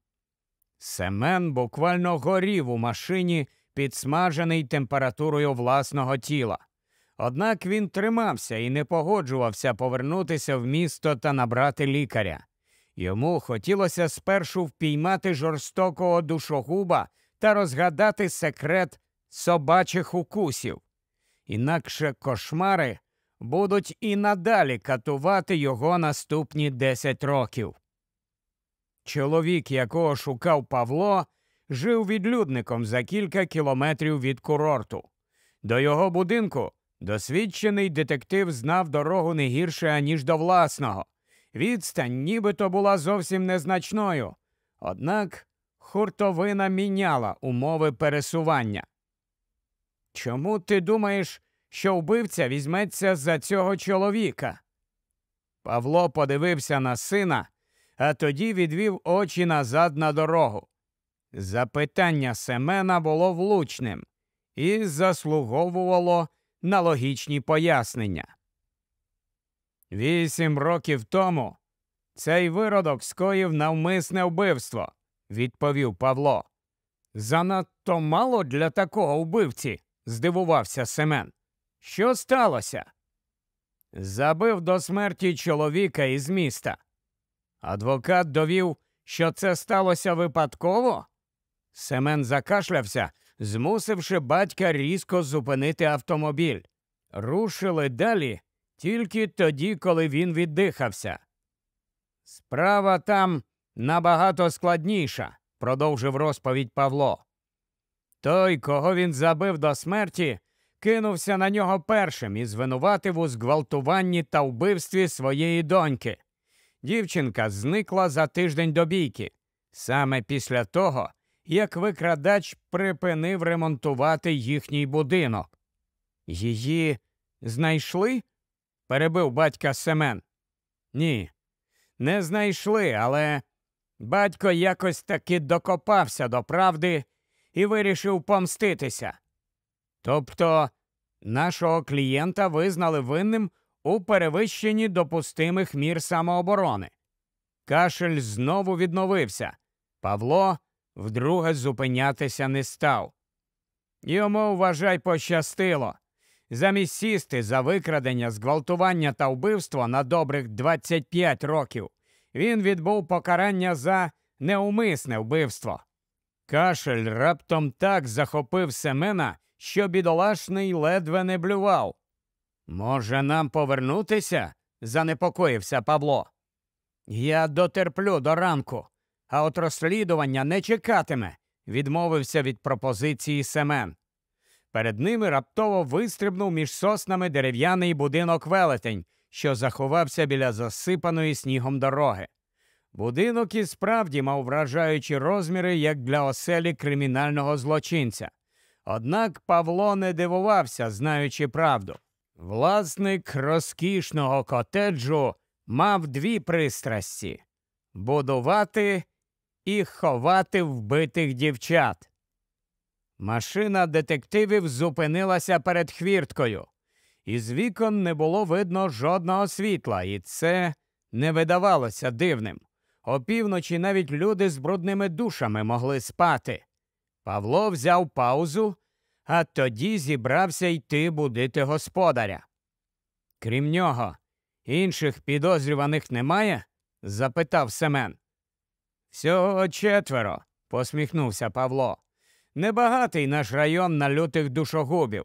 Семен буквально горів у машині, підсмажений температурою власного тіла. Однак він тримався і не погоджувався повернутися в місто та набрати лікаря. Йому хотілося спершу впіймати жорстокого душогуба та розгадати секрет собачих укусів. Інакше кошмари будуть і надалі катувати його наступні 10 років. Чоловік, якого шукав Павло, жив відлюдником за кілька кілометрів від курорту. До його будинку досвідчений детектив знав дорогу не гірше, аніж до власного. Відстань нібито була зовсім незначною. Однак хуртовина міняла умови пересування. Чому ти думаєш, що вбивця візьметься за цього чоловіка? Павло подивився на сина а тоді відвів очі назад на дорогу. Запитання Семена було влучним і заслуговувало на логічні пояснення. Вісім років тому цей виродок скоїв навмисне вбивство, відповів Павло. Занадто мало для такого вбивці, здивувався Семен. Що сталося? Забив до смерті чоловіка із міста. Адвокат довів, що це сталося випадково. Семен закашлявся, змусивши батька різко зупинити автомобіль. Рушили далі тільки тоді, коли він віддихався. Справа там набагато складніша, продовжив розповідь Павло. Той, кого він забив до смерті, кинувся на нього першим і звинуватив у зґвалтуванні та вбивстві своєї доньки дівчинка зникла за тиждень до бійки, саме після того, як викрадач припинив ремонтувати їхній будинок. Її знайшли? перебив батька Семен. Ні, не знайшли, але батько якось таки докопався до правди і вирішив помститися. Тобто нашого клієнта визнали винним у перевищенні допустимих мір самооборони. Кашель знову відновився. Павло вдруге зупинятися не став. Йому, вважай, пощастило. Замість сісти за викрадення, зґвалтування та вбивство на добрих 25 років, він відбув покарання за неумисне вбивство. Кашель раптом так захопив Семена, що бідолашний ледве не блював. Може, нам повернутися? занепокоївся Павло. Я дотерплю до ранку, а от розслідування не чекатиме, відмовився від пропозиції Семен. Перед ними раптово вистрибнув між соснами дерев'яний будинок велетень, що заховався біля засипаної снігом дороги. Будинок і справді мав вражаючі розміри, як для оселі кримінального злочинця. Однак Павло не дивувався, знаючи правду. Власник розкішного котеджу мав дві пристрасті будувати і ховати вбитих дівчат. Машина детективів зупинилася перед хвірткою. Із вікон не було видно жодного світла, і це не видавалося дивним. Опівночі навіть люди з брудними душами могли спати. Павло взяв паузу а тоді зібрався йти будити господаря. Крім нього, інших підозрюваних немає? запитав Семен. Всього четверо, посміхнувся Павло. Небагатий наш район на лютих душогубів.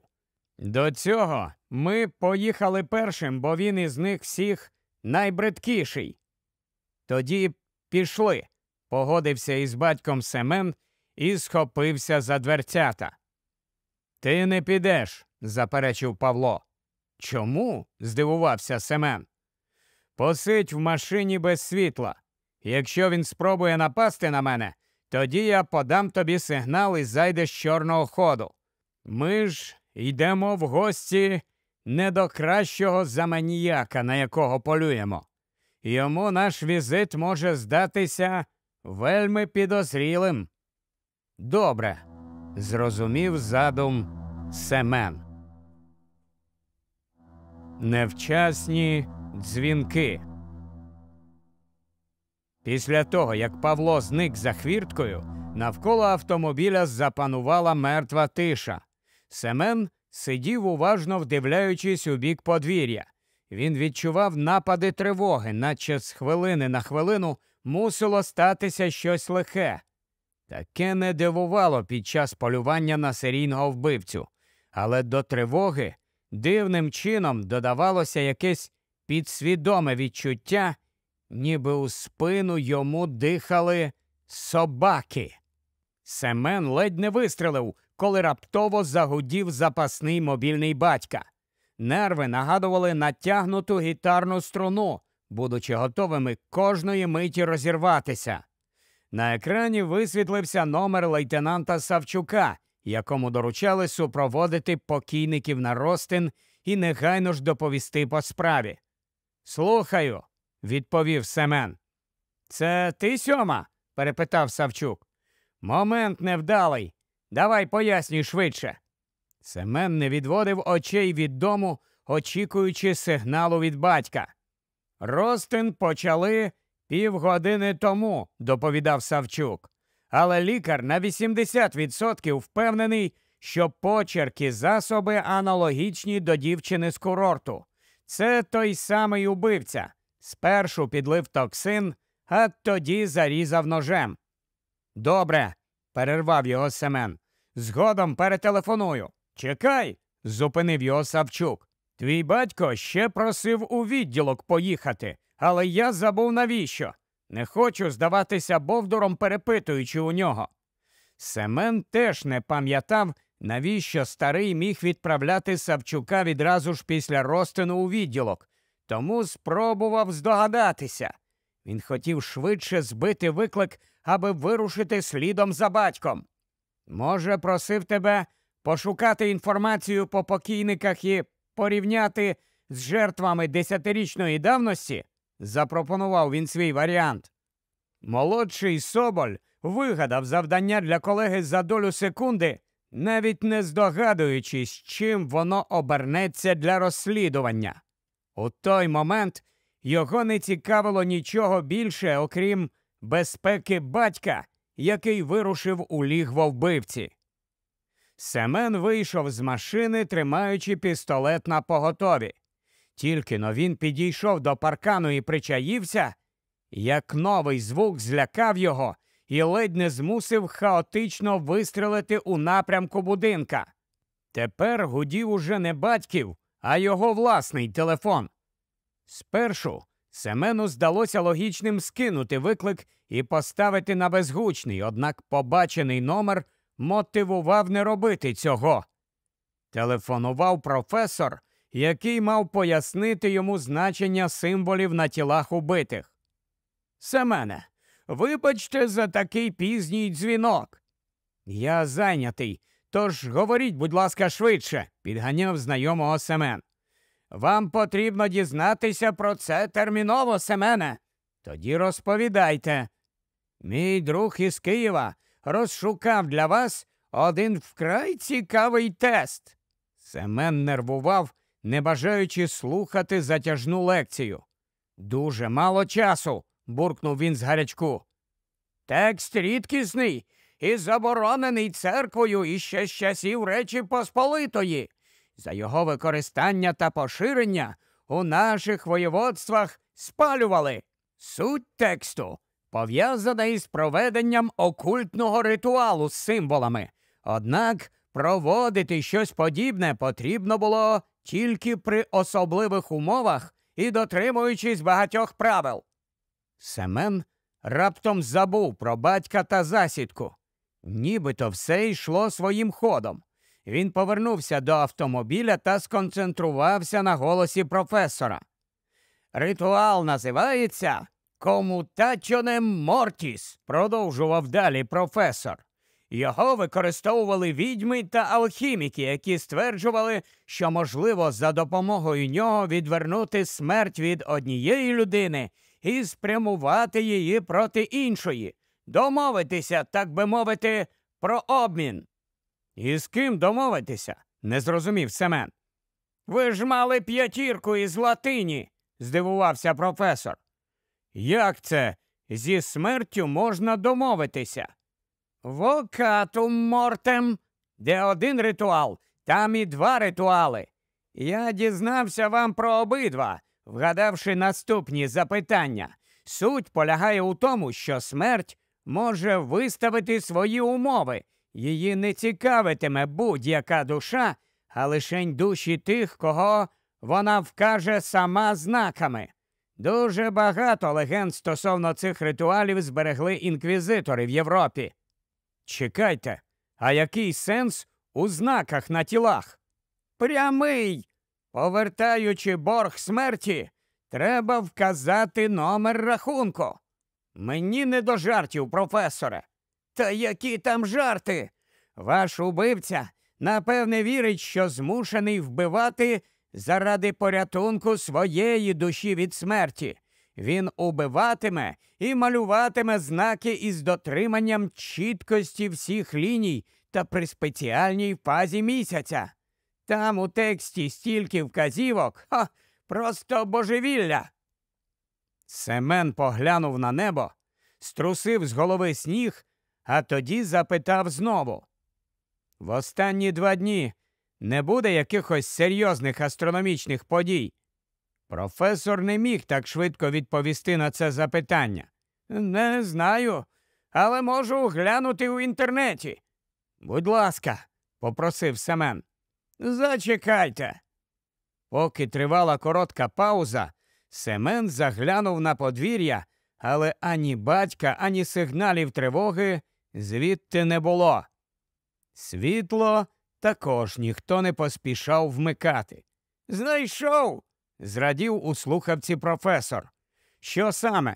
До цього ми поїхали першим, бо він із них всіх найбридкіший. Тоді пішли, погодився із батьком Семен і схопився за дверцята. Ти не підеш, заперечив Павло. Чому? здивувався Семен. Посидь в машині без світла. Якщо він спробує напасти на мене, тоді я подам тобі сигнал і зайдеш з чорного ходу. Ми ж йдемо в гості не до кращого заменіяка, на якого полюємо. Йому наш візит може здатися вельми підозрілим. Добре зрозумів задум Семен. Невчасні дзвінки. Після того, як Павло зник за хвірткою, навколо автомобіля запанувала мертва тиша. Семен сидів, уважно вдивляючись у бік подвір'я. Він відчував напади тривоги, наче з хвилини на хвилину мусило статися щось лихе. Таке не дивувало під час полювання на серійного вбивцю, але до тривоги дивним чином додавалося якесь підсвідоме відчуття, ніби у спину йому дихали собаки. Семен ледь не вистрелив, коли раптово загудів запасний мобільний батька. Нерви нагадували натягнуту гітарну струну, будучи готовими кожної миті розірватися. На екрані висвітлився номер лейтенанта Савчука, якому доручали супроводити покійників на ростин і негайно ж доповісти по справі. Слухаю, відповів Семен. Це ти сьома? перепитав Савчук. Момент невдалий. Давай пояснюй швидше. Семен не відводив очей від дому, очікуючи сигналу від батька. Ростин почали Півгодини тому, доповідав Савчук. Але лікар на 80% впевнений, що почерки засоби аналогічні до дівчини з курорту. Це той самий убивця. Спершу підлив токсин, а тоді зарізав ножем. Добре, перервав його Семен. Згодом перетелефоную. Чекай, зупинив його Савчук. Твій батько ще просив у відділок поїхати, але я забув навіщо. Не хочу здаватися Бовдуром, перепитуючи у нього. Семен теж не пам'ятав, навіщо старий міг відправляти Савчука відразу ж після розтину у відділок, тому спробував здогадатися. Він хотів швидше збити виклик, аби вирушити слідом за батьком. Може, просив тебе пошукати інформацію по покійниках і порівняти з жертвами десятирічної давності? запропонував він свій варіант. Молодший Соболь вигадав завдання для колеги за долю секунди, навіть не здогадуючись, чим воно обернеться для розслідування. У той момент його не цікавило нічого більше, окрім безпеки батька, який вирушив у лігво вбивці. Семен вийшов з машини, тримаючи пістолет на поготові. Тільки но він підійшов до паркану і причаївся, як новий звук злякав його і ледь не змусив хаотично вистрелити у напрямку будинка. Тепер гудів уже не батьків, а його власний телефон. Спершу Семену здалося логічним скинути виклик і поставити на безгучний, однак побачений номер мотивував не робити цього. Телефонував професор який мав пояснити йому значення символів на тілах убитих. Семене, вибачте за такий пізній дзвінок. Я зайнятий, тож говоріть, будь ласка, швидше, підганяв знайомого Семен. Вам потрібно дізнатися про це терміново, Семене. Тоді розповідайте. Мій друг із Києва розшукав для вас один вкрай цікавий тест. Семен нервував не бажаючи слухати затяжну лекцію. Дуже мало часу, буркнув він з гарячку. Текст рідкісний і заборонений церквою іще з часів Речі Посполитої. За його використання та поширення у наших воєводствах спалювали. Суть тексту пов'язана із проведенням окультного ритуалу з символами. Однак проводити щось подібне потрібно було тільки при особливих умовах і дотримуючись багатьох правил. Семен раптом забув про батька та засідку. Нібито все йшло своїм ходом. Він повернувся до автомобіля та сконцентрувався на голосі професора. Ритуал називається комутачонем Мортіс, продовжував далі професор. Його використовували відьми та алхіміки, які стверджували, що можливо за допомогою нього відвернути смерть від однієї людини і спрямувати її проти іншої, домовитися, так би мовити, про обмін. І з ким домовитися? не зрозумів Семен. Ви ж мали п'ятірку із латині, здивувався професор. Як це зі смертю можна домовитися? Вокатум мортем, де один ритуал, там і два ритуали. Я дізнався вам про обидва, вгадавши наступні запитання. Суть полягає у тому, що смерть може виставити свої умови. Її не цікавитиме будь-яка душа, а лишень душі тих, кого вона вкаже сама знаками. Дуже багато легенд стосовно цих ритуалів зберегли інквізитори в Європі. Чекайте, а який сенс у знаках на тілах? Прямий. Повертаючи борг смерті, треба вказати номер рахунку. Мені не до жартів, професоре. Та які там жарти? Ваш убивця напевне вірить, що змушений вбивати заради порятунку своєї душі від смерті. Він убиватиме і малюватиме знаки із дотриманням чіткості всіх ліній та при спеціальній фазі місяця. Там у тексті стільки вказівок, ха, просто божевілля. Семен поглянув на небо, струсив з голови сніг, а тоді запитав знову. В останні два дні не буде якихось серйозних астрономічних подій. Професор не міг так швидко відповісти на це запитання. Не знаю, але можу глянути в інтернеті. Будь ласка, попросив Семен. Зачекайте. Поки тривала коротка пауза, Семен заглянув на подвір'я, але ані батька, ані сигналів тривоги звідти не було. Світло також ніхто не поспішав вмикати. Знайшов, зрадів у слухавці професор. Що саме?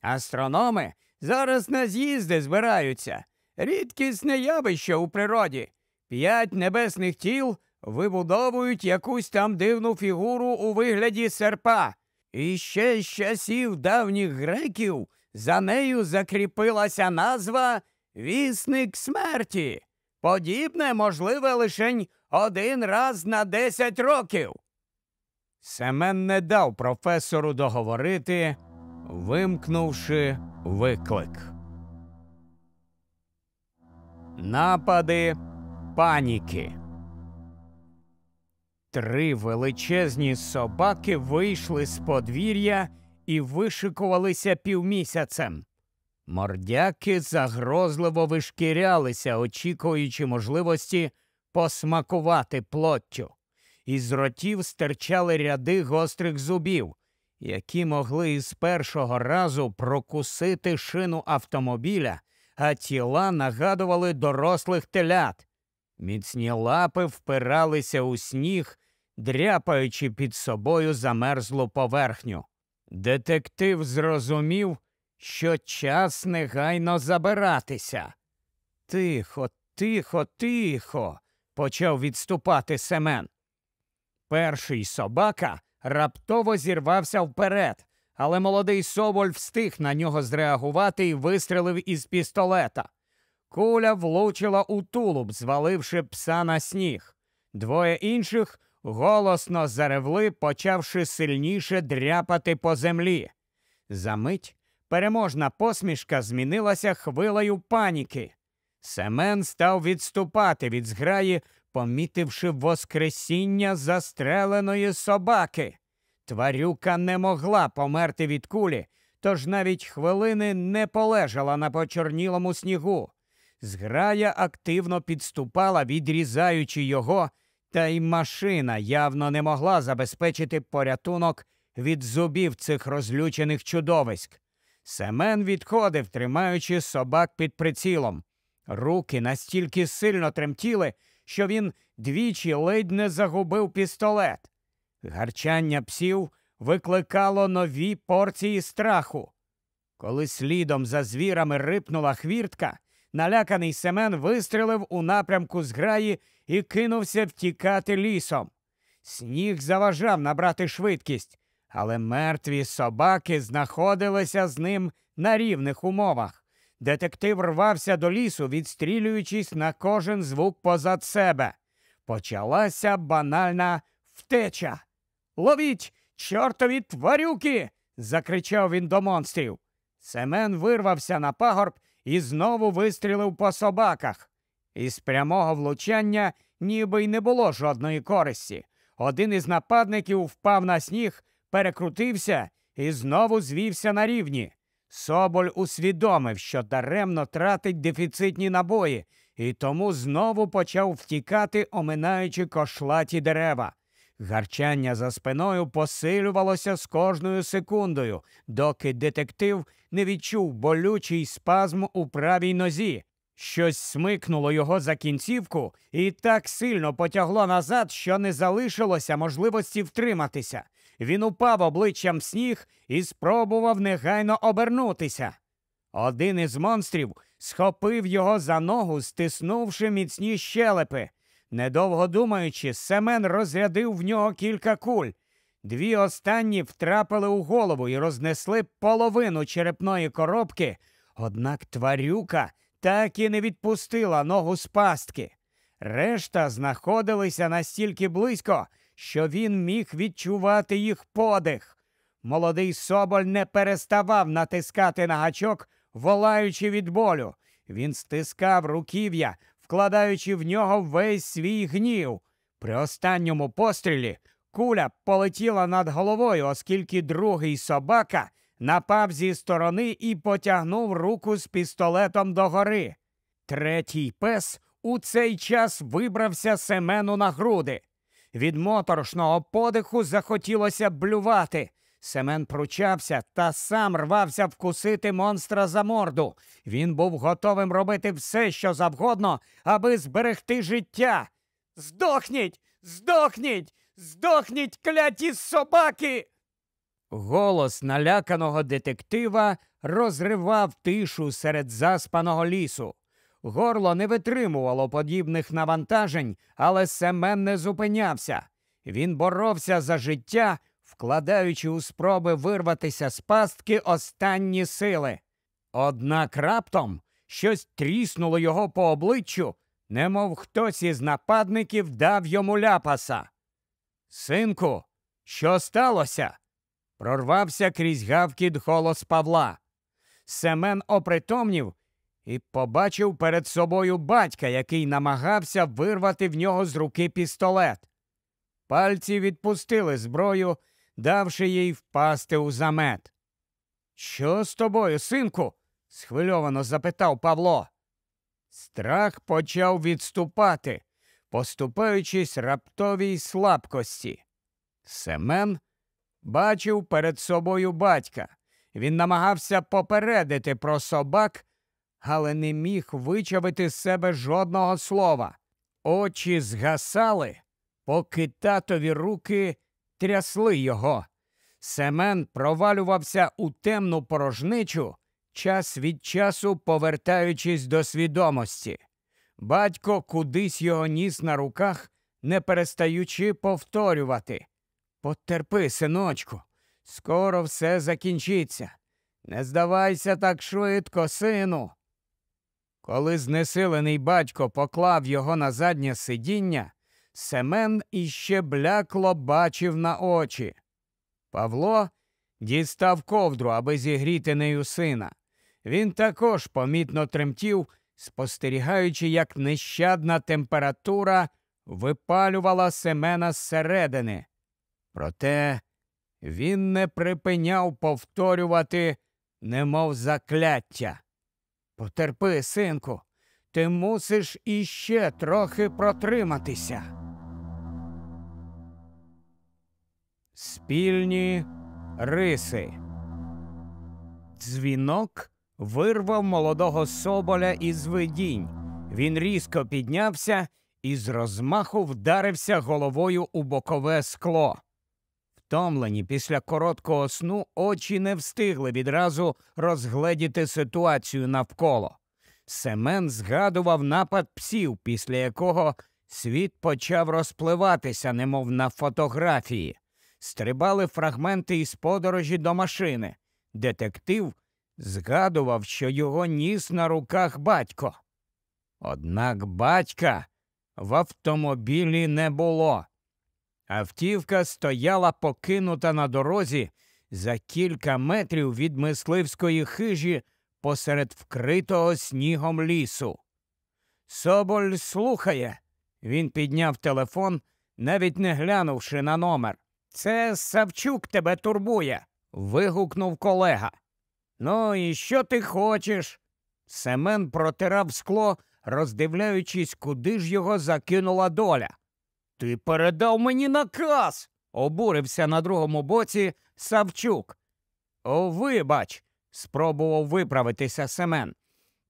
Астрономи зараз на з'їзди збираються. Рідкісне явище у природі. П'ять небесних тіл вибудовують якусь там дивну фігуру у вигляді серпа. І ще з часів давніх греків за нею закріпилася назва Вісник смерті. Подібне можливе лише один раз на десять років. Семен не дав професору договорити, вимкнувши виклик. Напади паніки. Три величезні собаки вийшли з подвір'я і вишикувалися півмісяцем. Мордяки загрозливо вишкірялися, очікуючи можливості посмакувати плоттю із ротів стирчали ряди гострих зубів, які могли із першого разу прокусити шину автомобіля, а тіла нагадували дорослих телят. Міцні лапи впиралися у сніг, дряпаючи під собою замерзлу поверхню. Детектив зрозумів, що час негайно забиратися. Тихо, тихо, тихо, почав відступати Семен. Перший собака раптово зірвався вперед, але молодий Соболь встиг на нього зреагувати і вистрелив із пістолета. Куля влучила у тулуб, зваливши пса на сніг. Двоє інших голосно заревли, почавши сильніше дряпати по землі. Замить переможна посмішка змінилася хвилею паніки. Семен став відступати від зграї, помітивши воскресіння застреленої собаки. Тварюка не могла померти від кулі, тож навіть хвилини не полежала на почорнілому снігу. Зграя активно підступала, відрізаючи його, та й машина явно не могла забезпечити порятунок від зубів цих розлючених чудовиськ. Семен відходив, тримаючи собак під прицілом. Руки настільки сильно тремтіли, що він двічі ледь не загубив пістолет. Гарчання псів викликало нові порції страху. Коли слідом за звірами рипнула хвіртка, наляканий Семен вистрелив у напрямку зграї і кинувся втікати лісом. Сніг заважав набрати швидкість, але мертві собаки знаходилися з ним на рівних умовах. Детектив рвався до лісу, відстрілюючись на кожен звук позад себе. Почалася банальна втеча. Ловіть, чортові тварюки! закричав він до монстрів. Семен вирвався на пагорб і знову вистрілив по собаках. Із прямого влучання ніби й не було жодної користі. Один із нападників впав на сніг, перекрутився і знову звівся на рівні. Соболь усвідомив, що даремно тратить дефіцитні набої, і тому знову почав втікати, оминаючи кошлаті дерева. Гарчання за спиною посилювалося з кожною секундою, доки детектив не відчув болючий спазм у правій нозі. Щось смикнуло його за кінцівку і так сильно потягло назад, що не залишилося можливості втриматися. Він упав обличчям в сніг і спробував негайно обернутися. Один із монстрів схопив його за ногу, стиснувши міцні щелепи. Недовго думаючи, Семен розрядив в нього кілька куль. Дві останні втрапили у голову і рознесли половину черепної коробки, однак тварюка так і не відпустила ногу з пастки. Решта знаходилися настільки близько, що він міг відчувати їх подих. Молодий Соболь не переставав натискати на гачок, волаючи від болю. Він стискав руків'я, вкладаючи в нього весь свій гнів. При останньому пострілі куля полетіла над головою, оскільки другий собака напав зі сторони і потягнув руку з пістолетом догори. Третій пес у цей час вибрався Семену на груди. Від моторошного подиху захотілося блювати. Семен пручався та сам рвався вкусити монстра за морду. Він був готовим робити все, що завгодно, аби зберегти життя. Здохніть! Здохніть! Здохніть, кляті собаки! Голос наляканого детектива розривав тишу серед заспаного лісу. Горло не витримувало подібних навантажень, але Семен не зупинявся. Він боровся за життя, вкладаючи у спроби вирватися з пастки останні сили. Однак раптом щось тріснуло його по обличчю, немов хтось із нападників дав йому ляпаса. Синку, що сталося? прорвався крізь гавкіт голос Павла. Семен опритомнів і побачив перед собою батька, який намагався вирвати в нього з руки пістолет. Пальці відпустили зброю, давши їй впасти у замет. Що з тобою, синку? схвильовано запитав Павло. Страх почав відступати, поступаючись раптовій слабкості. Семен бачив перед собою батька. Він намагався попередити про собак, але не міг вичавити з себе жодного слова. Очі згасали, поки татові руки трясли його. Семен провалювався у темну порожничу, час від часу повертаючись до свідомості. Батько кудись його ніс на руках, не перестаючи повторювати. Потерпи, синочку, скоро все закінчиться. Не здавайся так швидко, сину. Коли знесилений батько поклав його на заднє сидіння, Семен іще блякло бачив на очі. Павло дістав ковдру, аби зігріти нею сина. Він також помітно тремтів, спостерігаючи, як нещадна температура випалювала Семена зсередини. Проте він не припиняв повторювати, немов закляття. Потерпи, синку, ти мусиш іще трохи протриматися. Спільні риси. Дзвінок вирвав молодого соболя із видінь. Він різко піднявся і з розмаху вдарився головою у бокове скло втомлені після короткого сну очі не встигли відразу розгледіти ситуацію навколо. Семен згадував напад псів, після якого світ почав розпливатися, немов на фотографії. Стрибали фрагменти із подорожі до машини. Детектив згадував, що його ніс на руках батько. Однак батька в автомобілі не було. Автівка стояла покинута на дорозі за кілька метрів від мисливської хижі посеред вкритого снігом лісу. Соболь слухає. Він підняв телефон, навіть не глянувши на номер. Це Савчук тебе турбує. вигукнув колега. Ну, і що ти хочеш? Семен протирав скло, роздивляючись, куди ж його закинула доля. Ти передав мені наказ, обурився на другому боці Савчук. О, вибач, спробував виправитися Семен.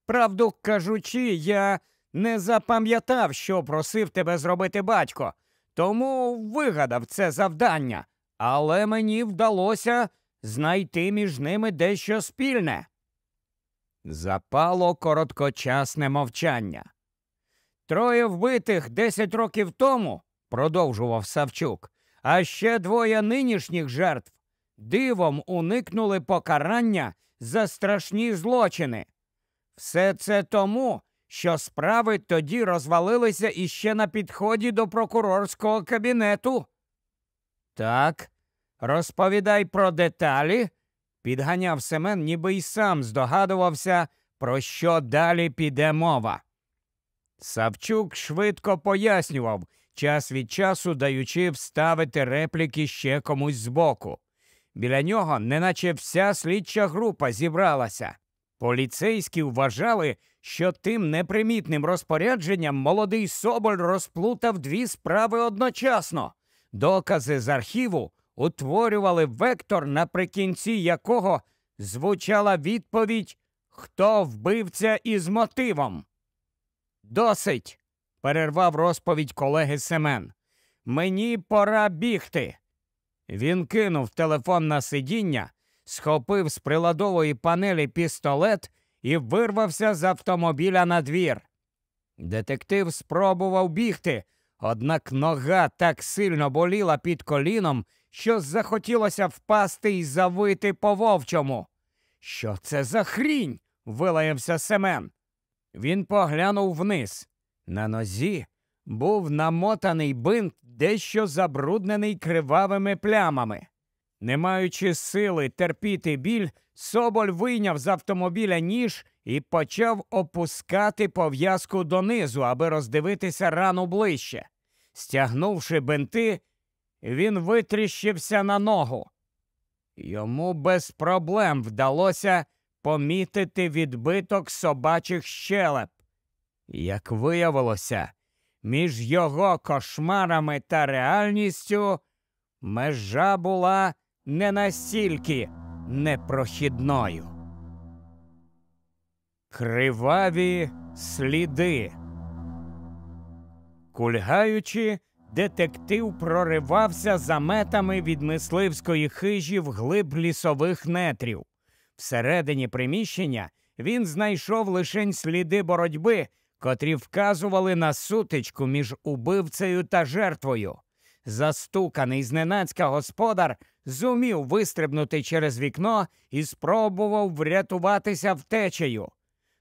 Правду кажучи, я не запам'ятав, що просив тебе зробити батько, тому вигадав це завдання, але мені вдалося знайти між ними дещо спільне. Запало короткочасне мовчання. Троє вбитих десять років тому продовжував Савчук. А ще двоє нинішніх жертв дивом уникнули покарання за страшні злочини. Все це тому, що справи тоді розвалилися іще на підході до прокурорського кабінету. Так, розповідай про деталі, підганяв Семен, ніби й сам здогадувався, про що далі піде мова. Савчук швидко пояснював, час від часу даючи вставити репліки ще комусь збоку. Біля нього, неначе вся слідча група зібралася. Поліцейські вважали, що тим непримітним розпорядженням молодий Соболь розплутав дві справи одночасно. Докази з архіву утворювали вектор, наприкінці якого звучала відповідь Хто вбивця із мотивом. Досить перервав розповідь колеги Семен. Мені пора бігти. Він кинув телефон на сидіння, схопив з приладової панелі пістолет і вирвався з автомобіля на двір. Детектив спробував бігти, однак нога так сильно боліла під коліном, що захотілося впасти і завити по вовчому. Що це за хрінь? вилаявся Семен. Він поглянув вниз. На нозі був намотаний бинт, дещо забруднений кривавими плямами. Не маючи сили терпіти біль, Соболь вийняв з автомобіля ніж і почав опускати пов'язку донизу, аби роздивитися рану ближче. Стягнувши бинти, він витріщився на ногу. Йому без проблем вдалося помітити відбиток собачих щелеп. Як виявилося, між його кошмарами та реальністю межа була не настільки непрохідною. Криваві сліди. Кульгаючи, детектив проривався заметами від мисливської хижі в глиб лісових нетрів. Всередині приміщення він знайшов лише сліди боротьби котрі вказували на сутичку між убивцею та жертвою. Застуканий зненацька господар зумів вистрибнути через вікно і спробував врятуватися втечею.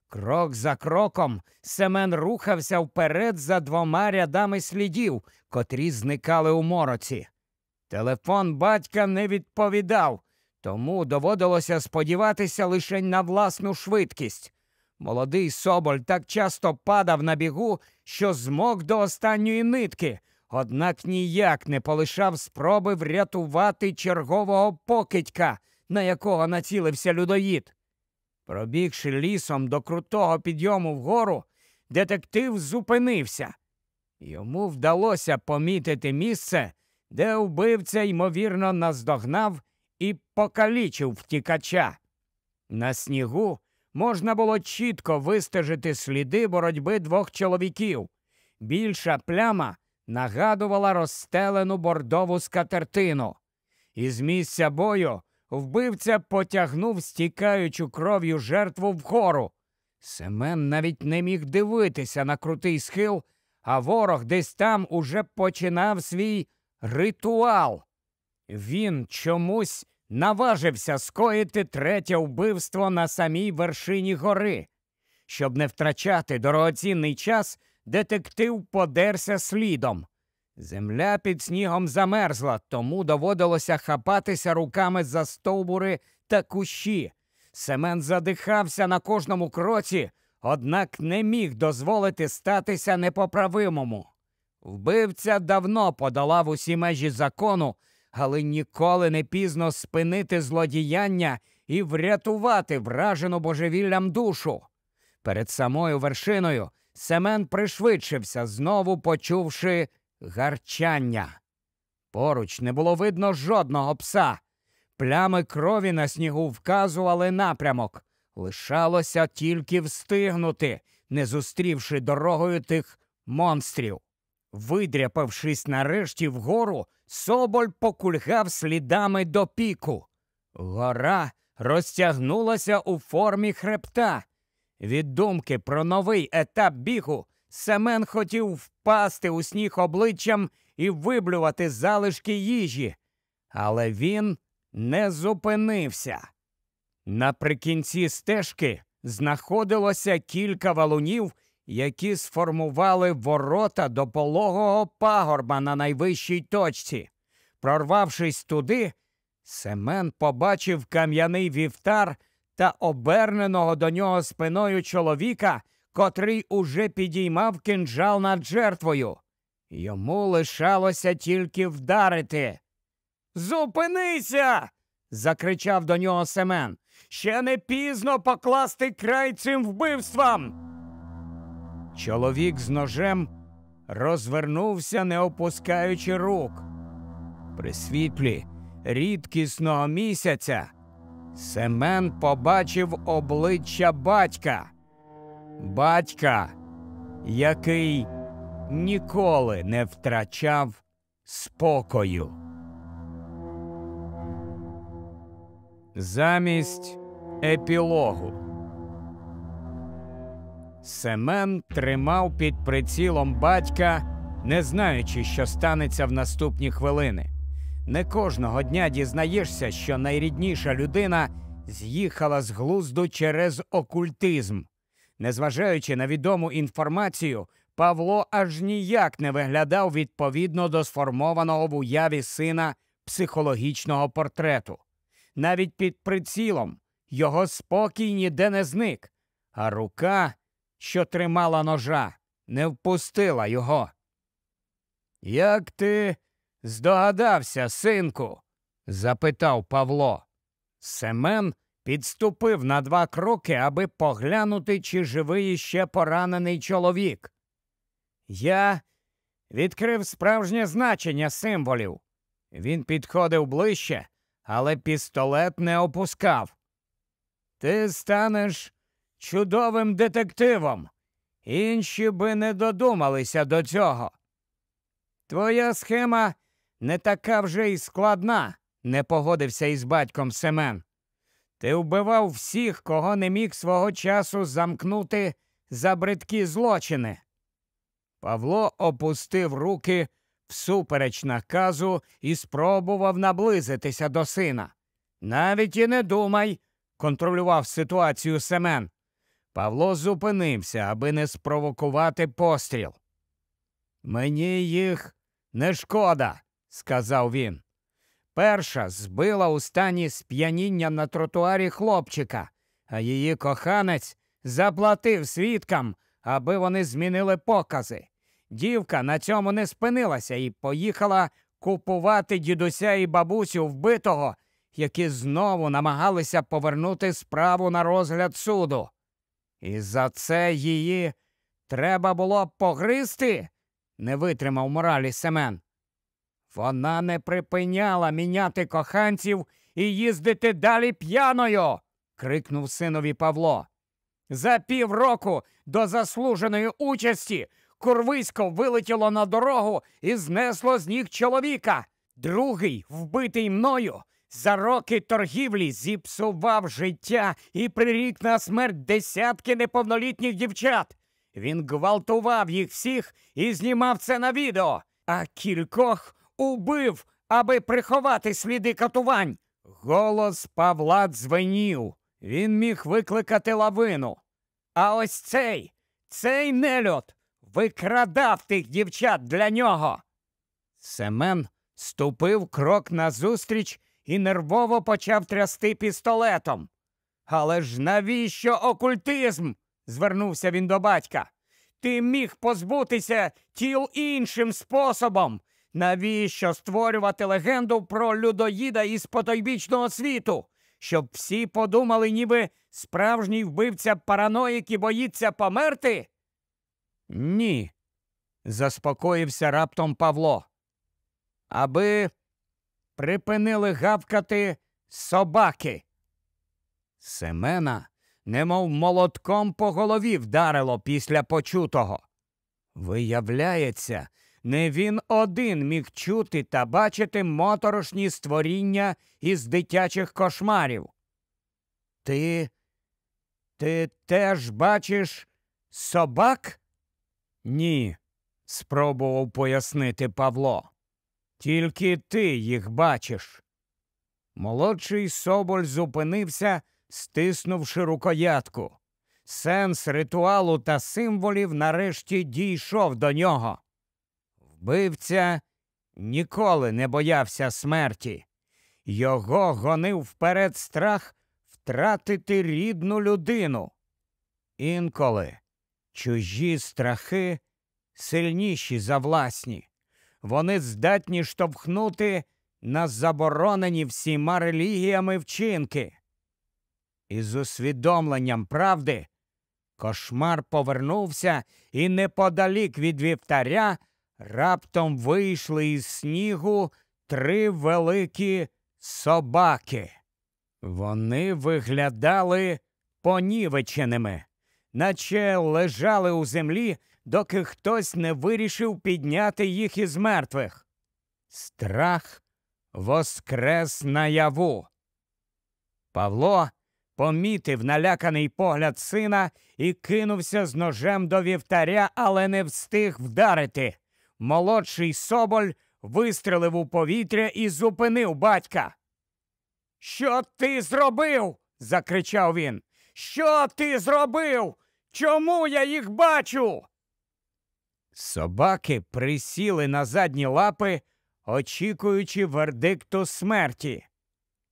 Крок за кроком Семен рухався вперед за двома рядами слідів, котрі зникали у мороці. Телефон батька не відповідав, тому доводилося сподіватися лише на власну швидкість. Молодий Соболь так часто падав на бігу, що змог до останньої нитки, однак ніяк не полишав спроби врятувати чергового покидька, на якого націлився людоїд. Пробігши лісом до крутого підйому вгору, детектив зупинився. Йому вдалося помітити місце, де вбивця, ймовірно, наздогнав і покалічив втікача. На снігу можна було чітко вистежити сліди боротьби двох чоловіків. Більша пляма нагадувала розстелену бордову скатертину. Із місця бою вбивця потягнув стікаючу кров'ю жертву вгору. Семен навіть не міг дивитися на крутий схил, а ворог десь там уже починав свій ритуал. Він чомусь наважився скоїти третє вбивство на самій вершині гори. Щоб не втрачати дорогоцінний час, детектив подерся слідом. Земля під снігом замерзла, тому доводилося хапатися руками за стовбури та кущі. Семен задихався на кожному кроці, однак не міг дозволити статися непоправимому. Вбивця давно подолав усі межі закону але ніколи не пізно спинити злодіяння і врятувати вражену божевіллям душу. Перед самою вершиною Семен пришвидшився, знову почувши гарчання. Поруч не було видно жодного пса. Плями крові на снігу вказували напрямок. Лишалося тільки встигнути, не зустрівши дорогою тих монстрів. Видряпавшись нарешті вгору, Соболь покульгав слідами до піку. Гора розтягнулася у формі хребта. Від думки про новий етап бігу Семен хотів впасти у сніг обличчям і виблювати залишки їжі, але він не зупинився. Наприкінці стежки знаходилося кілька валунів які сформували ворота до пологого пагорба на найвищій точці. Прорвавшись туди, Семен побачив кам'яний вівтар та оберненого до нього спиною чоловіка, котрий уже підіймав кинджал над жертвою. Йому лишалося тільки вдарити. Зупинися. закричав до нього Семен. Ще не пізно покласти край цим вбивствам. Чоловік з ножем розвернувся, не опускаючи рук. При світлі рідкісного місяця Семен побачив обличчя батька, батька, який ніколи не втрачав спокою. Замість епілогу. Семен тримав під прицілом батька, не знаючи, що станеться в наступні хвилини. Не кожного дня дізнаєшся, що найрідніша людина з'їхала з глузду через окультизм. Незважаючи на відому інформацію, Павло аж ніяк не виглядав відповідно до сформованого в уяві сина психологічного портрету. Навіть під прицілом його спокій ніде не зник, а рука що тримала ножа, не впустила його. Як ти здогадався, синку? запитав Павло. Семен підступив на два кроки, аби поглянути, чи живий іще поранений чоловік. Я відкрив справжнє значення символів. Він підходив ближче, але пістолет не опускав. Ти станеш чудовим детективом. Інші би не додумалися до цього. Твоя схема не така вже й складна, не погодився із батьком Семен. Ти вбивав всіх, кого не міг свого часу замкнути за бридкі злочини. Павло опустив руки всупереч наказу і спробував наблизитися до сина. Навіть і не думай, контролював ситуацію Семен. Павло зупинився, аби не спровокувати постріл. Мені їх не шкода, сказав він. Перша збила у стані сп'яніння на тротуарі хлопчика, а її коханець заплатив свідкам, аби вони змінили покази. Дівка на цьому не спинилася і поїхала купувати дідуся і бабусю вбитого, які знову намагалися повернути справу на розгляд суду. І за це її треба було погризти, не витримав моралі Семен. Вона не припиняла міняти коханців і їздити далі п'яною, крикнув синові Павло. За півроку до заслуженої участі Курвисько вилетіло на дорогу і знесло з ніг чоловіка. Другий, вбитий мною, за роки торгівлі зіпсував життя і прирік на смерть десятки неповнолітніх дівчат. Він гвалтував їх всіх і знімав це на відео, а кількох убив, аби приховати сліди катувань. Голос Павла дзвенів. Він міг викликати лавину. А ось цей, цей нельот викрадав тих дівчат для нього. Семен ступив крок назустріч і нервово почав трясти пістолетом. Але ж навіщо окультизм? звернувся він до батька. Ти міг позбутися тіл іншим способом. Навіщо створювати легенду про людоїда із потойбічного світу? Щоб всі подумали, ніби справжній вбивця параноїки боїться померти? Ні, заспокоївся раптом Павло. Аби припинили гавкати собаки. Семена, немов молотком по голові вдарило після почутого. Виявляється, не він один міг чути та бачити моторошні створіння із дитячих кошмарів. Ти ти теж бачиш собак? Ні, спробував пояснити Павло. Тільки ти їх бачиш. Молодший Соболь зупинився, стиснувши рукоятку. Сенс ритуалу та символів нарешті дійшов до нього. Вбивця ніколи не боявся смерті. Його гонив вперед страх втратити рідну людину. Інколи чужі страхи сильніші за власні вони здатні штовхнути на заборонені всіма релігіями вчинки. І з усвідомленням правди кошмар повернувся і неподалік від вівтаря раптом вийшли із снігу три великі собаки. Вони виглядали понівеченими, наче лежали у землі доки хтось не вирішив підняти їх із мертвих. Страх воскрес наяву. Павло помітив наляканий погляд сина і кинувся з ножем до вівтаря, але не встиг вдарити. Молодший Соболь вистрелив у повітря і зупинив батька. Що ти зробив? закричав він. Що ти зробив? Чому я їх бачу? Собаки присіли на задні лапи, очікуючи вердикту смерті.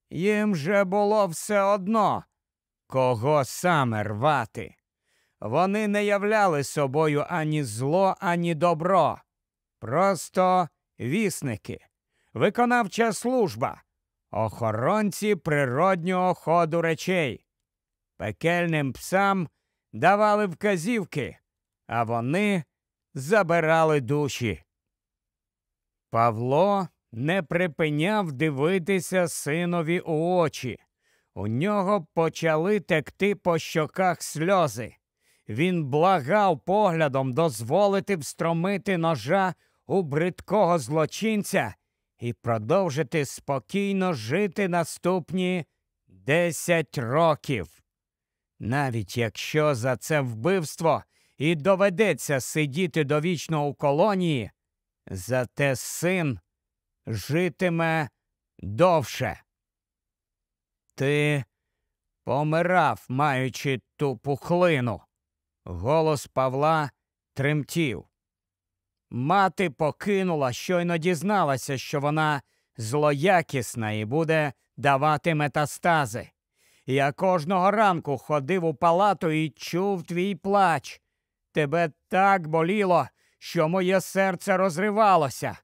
Їм же було все одно, кого саме рвати. Вони не являли собою ані зло, ані добро. Просто вісники, виконавча служба, охоронці природнього ходу речей. Пекельним псам давали вказівки, а вони забирали душі. Павло не припиняв дивитися синові у очі. У нього почали текти по щоках сльози. Він благав поглядом дозволити встромити ножа у бридкого злочинця і продовжити спокійно жити наступні десять років. Навіть якщо за це вбивство і доведеться сидіти довічно у колонії, зате син житиме довше. Ти помирав, маючи ту пухлину. Голос Павла тремтів. Мати покинула, щойно дізналася, що вона злоякісна і буде давати метастази. Я кожного ранку ходив у палату і чув твій плач. Тебе так боліло, що моє серце розривалося.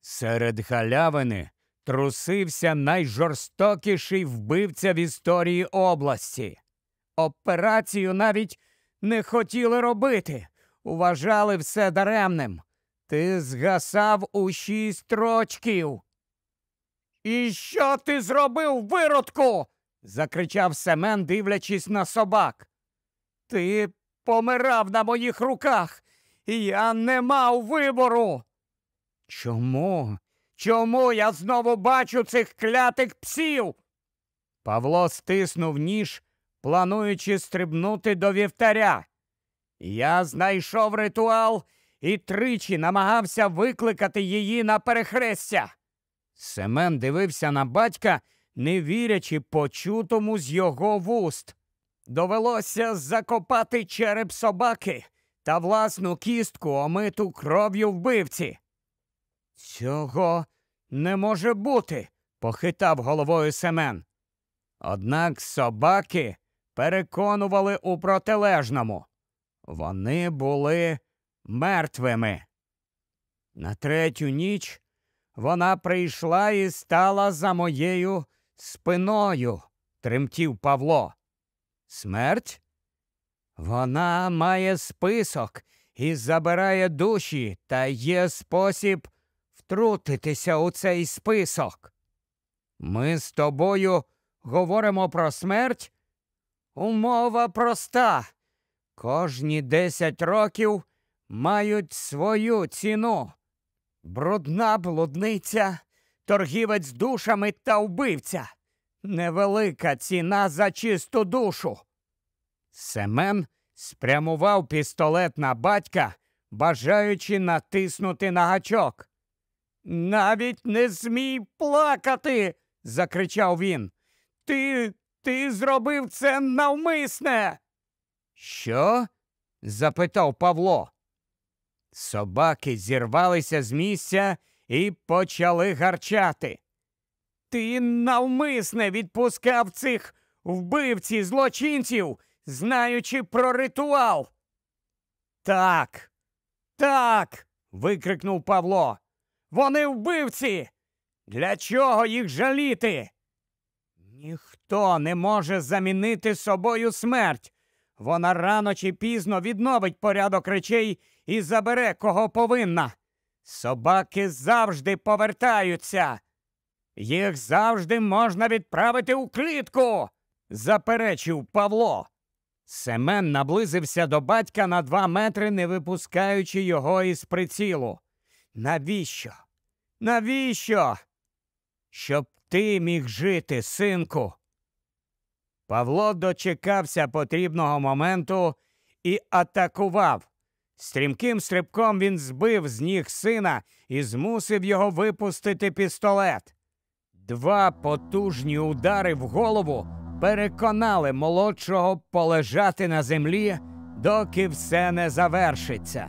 Серед халявини трусився найжорстокіший вбивця в історії області. Операцію навіть не хотіли робити, вважали все даремним. Ти згасав у шість рочків. І що ти зробив, виродку? закричав Семен, дивлячись на собак. Ти помирав на моїх руках, і я не мав вибору. Чому? Чому я знову бачу цих клятих псів? Павло стиснув ніж, плануючи стрибнути до вівтаря. Я знайшов ритуал і тричі намагався викликати її на перехрестя. Семен дивився на батька, не вірячи почутому з його вуст. Довелося закопати череп собаки та власну кістку омиту кров'ю вбивці. Цього не може бути, похитав головою Семен. Однак собаки переконували у протилежному. Вони були мертвими. На третю ніч вона прийшла і стала за моєю спиною, тремтів Павло. Смерть? Вона має список і забирає душі, та є спосіб втрутитися у цей список. Ми з тобою говоримо про смерть. Умова проста. Кожні десять років мають свою ціну. Брудна блудниця, торгівець душами та вбивця. Невелика ціна за чисту душу. Семен спрямував пістолет на батька, бажаючи натиснути на гачок. Навіть не змій плакати, закричав він. Ти ти зробив це навмисне. Що? запитав Павло. Собаки зірвалися з місця і почали гарчати ти навмисне відпускав цих вбивців злочинців, знаючи про ритуал. Так, так. викрикнув Павло. Вони вбивці. Для чого їх жаліти? Ніхто не може замінити собою смерть. Вона рано чи пізно відновить порядок речей і забере кого повинна. Собаки завжди повертаються. Їх завжди можна відправити у клітку, заперечив Павло. Семен наблизився до батька на два метри, не випускаючи його із прицілу. Навіщо? Навіщо? Щоб ти міг жити, синку. Павло дочекався потрібного моменту і атакував. Стрімким стрибком він збив з ніг сина і змусив його випустити пістолет. Два потужні удари в голову переконали молодшого полежати на землі, доки все не завершиться.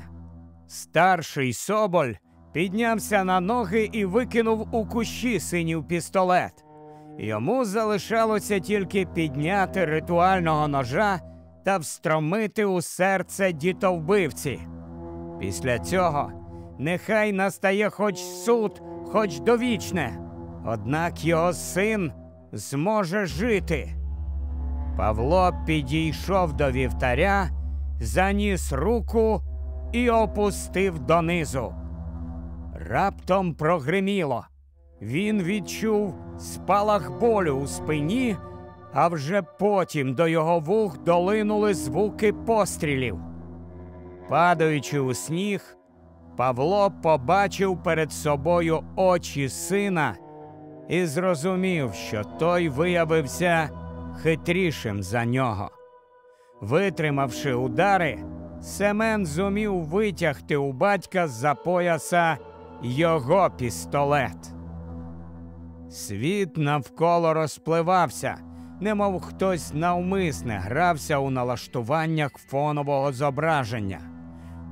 Старший Соболь піднявся на ноги і викинув у кущі синів пістолет. Йому залишалося тільки підняти ритуального ножа та встромити у серце дітовбивці. Після цього нехай настає хоч суд, хоч довічне однак його син зможе жити. Павло підійшов до вівтаря, заніс руку і опустив донизу. Раптом прогриміло. Він відчув спалах болю у спині, а вже потім до його вух долинули звуки пострілів. Падаючи у сніг, Павло побачив перед собою очі сина і зрозумів, що той виявився хитрішим за нього. Витримавши удари, Семен зумів витягти у батька з за пояса його пістолет. Світ навколо розпливався, немов хтось навмисне грався у налаштуваннях фонового зображення.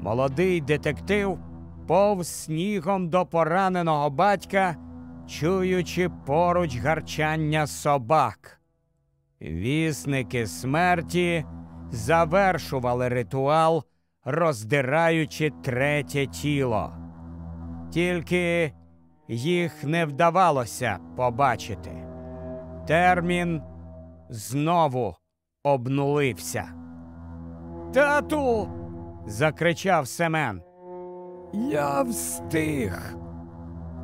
Молодий детектив повз снігом до пораненого батька чуючи поруч гарчання собак. Вісники смерті завершували ритуал, роздираючи третє тіло. Тільки їх не вдавалося побачити. Термін знову обнулився. Тату. закричав Семен. Я встиг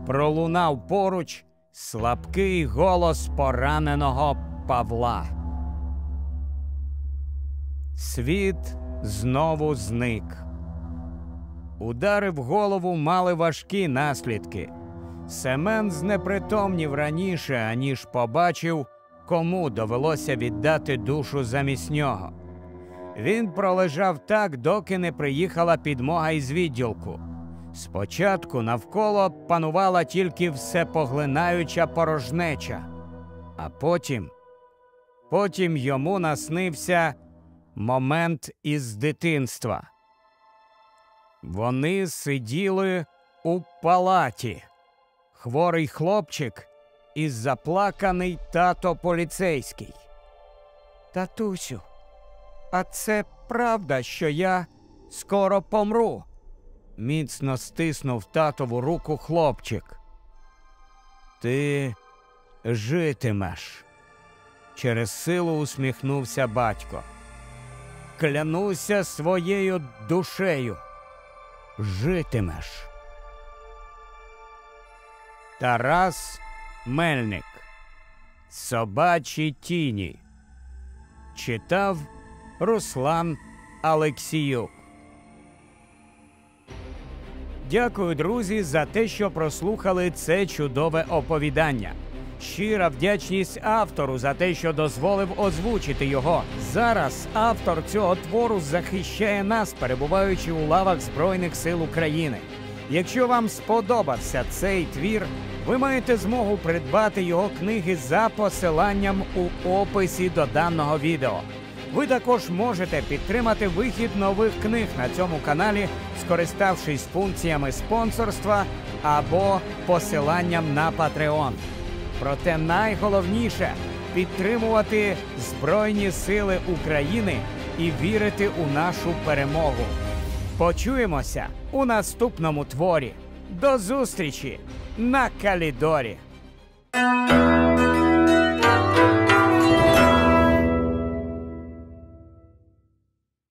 пролунав поруч слабкий голос пораненого Павла. Світ знову зник. Удари в голову мали важкі наслідки. Семен знепритомнів раніше, аніж побачив, кому довелося віддати душу замість нього. Він пролежав так, доки не приїхала підмога із відділку. Спочатку навколо панувала тільки всепоглинаюча порожнеча, а потім, потім йому наснився момент із дитинства. Вони сиділи у палаті, хворий хлопчик і заплаканий тато поліцейський. Татусю, а це правда, що я скоро помру міцно стиснув татову руку хлопчик. Ти житимеш. Через силу усміхнувся батько. Клянуся своєю душею. Житимеш. Тарас Мельник. Собачі тіні. Читав Руслан Алексіюк. Дякую, друзі, за те, що прослухали це чудове оповідання. Щира вдячність автору за те, що дозволив озвучити його. Зараз автор цього твору захищає нас, перебуваючи у лавах Збройних сил України. Якщо вам сподобався цей твір, ви маєте змогу придбати його книги за посиланням у описі до даного відео. Ви також можете підтримати вихід нових книг на цьому каналі, скориставшись функціями спонсорства або посиланням на Patreon. Проте найголовніше підтримувати Збройні Сили України і вірити у нашу перемогу. Почуємося у наступному творі. До зустрічі на Калідорі.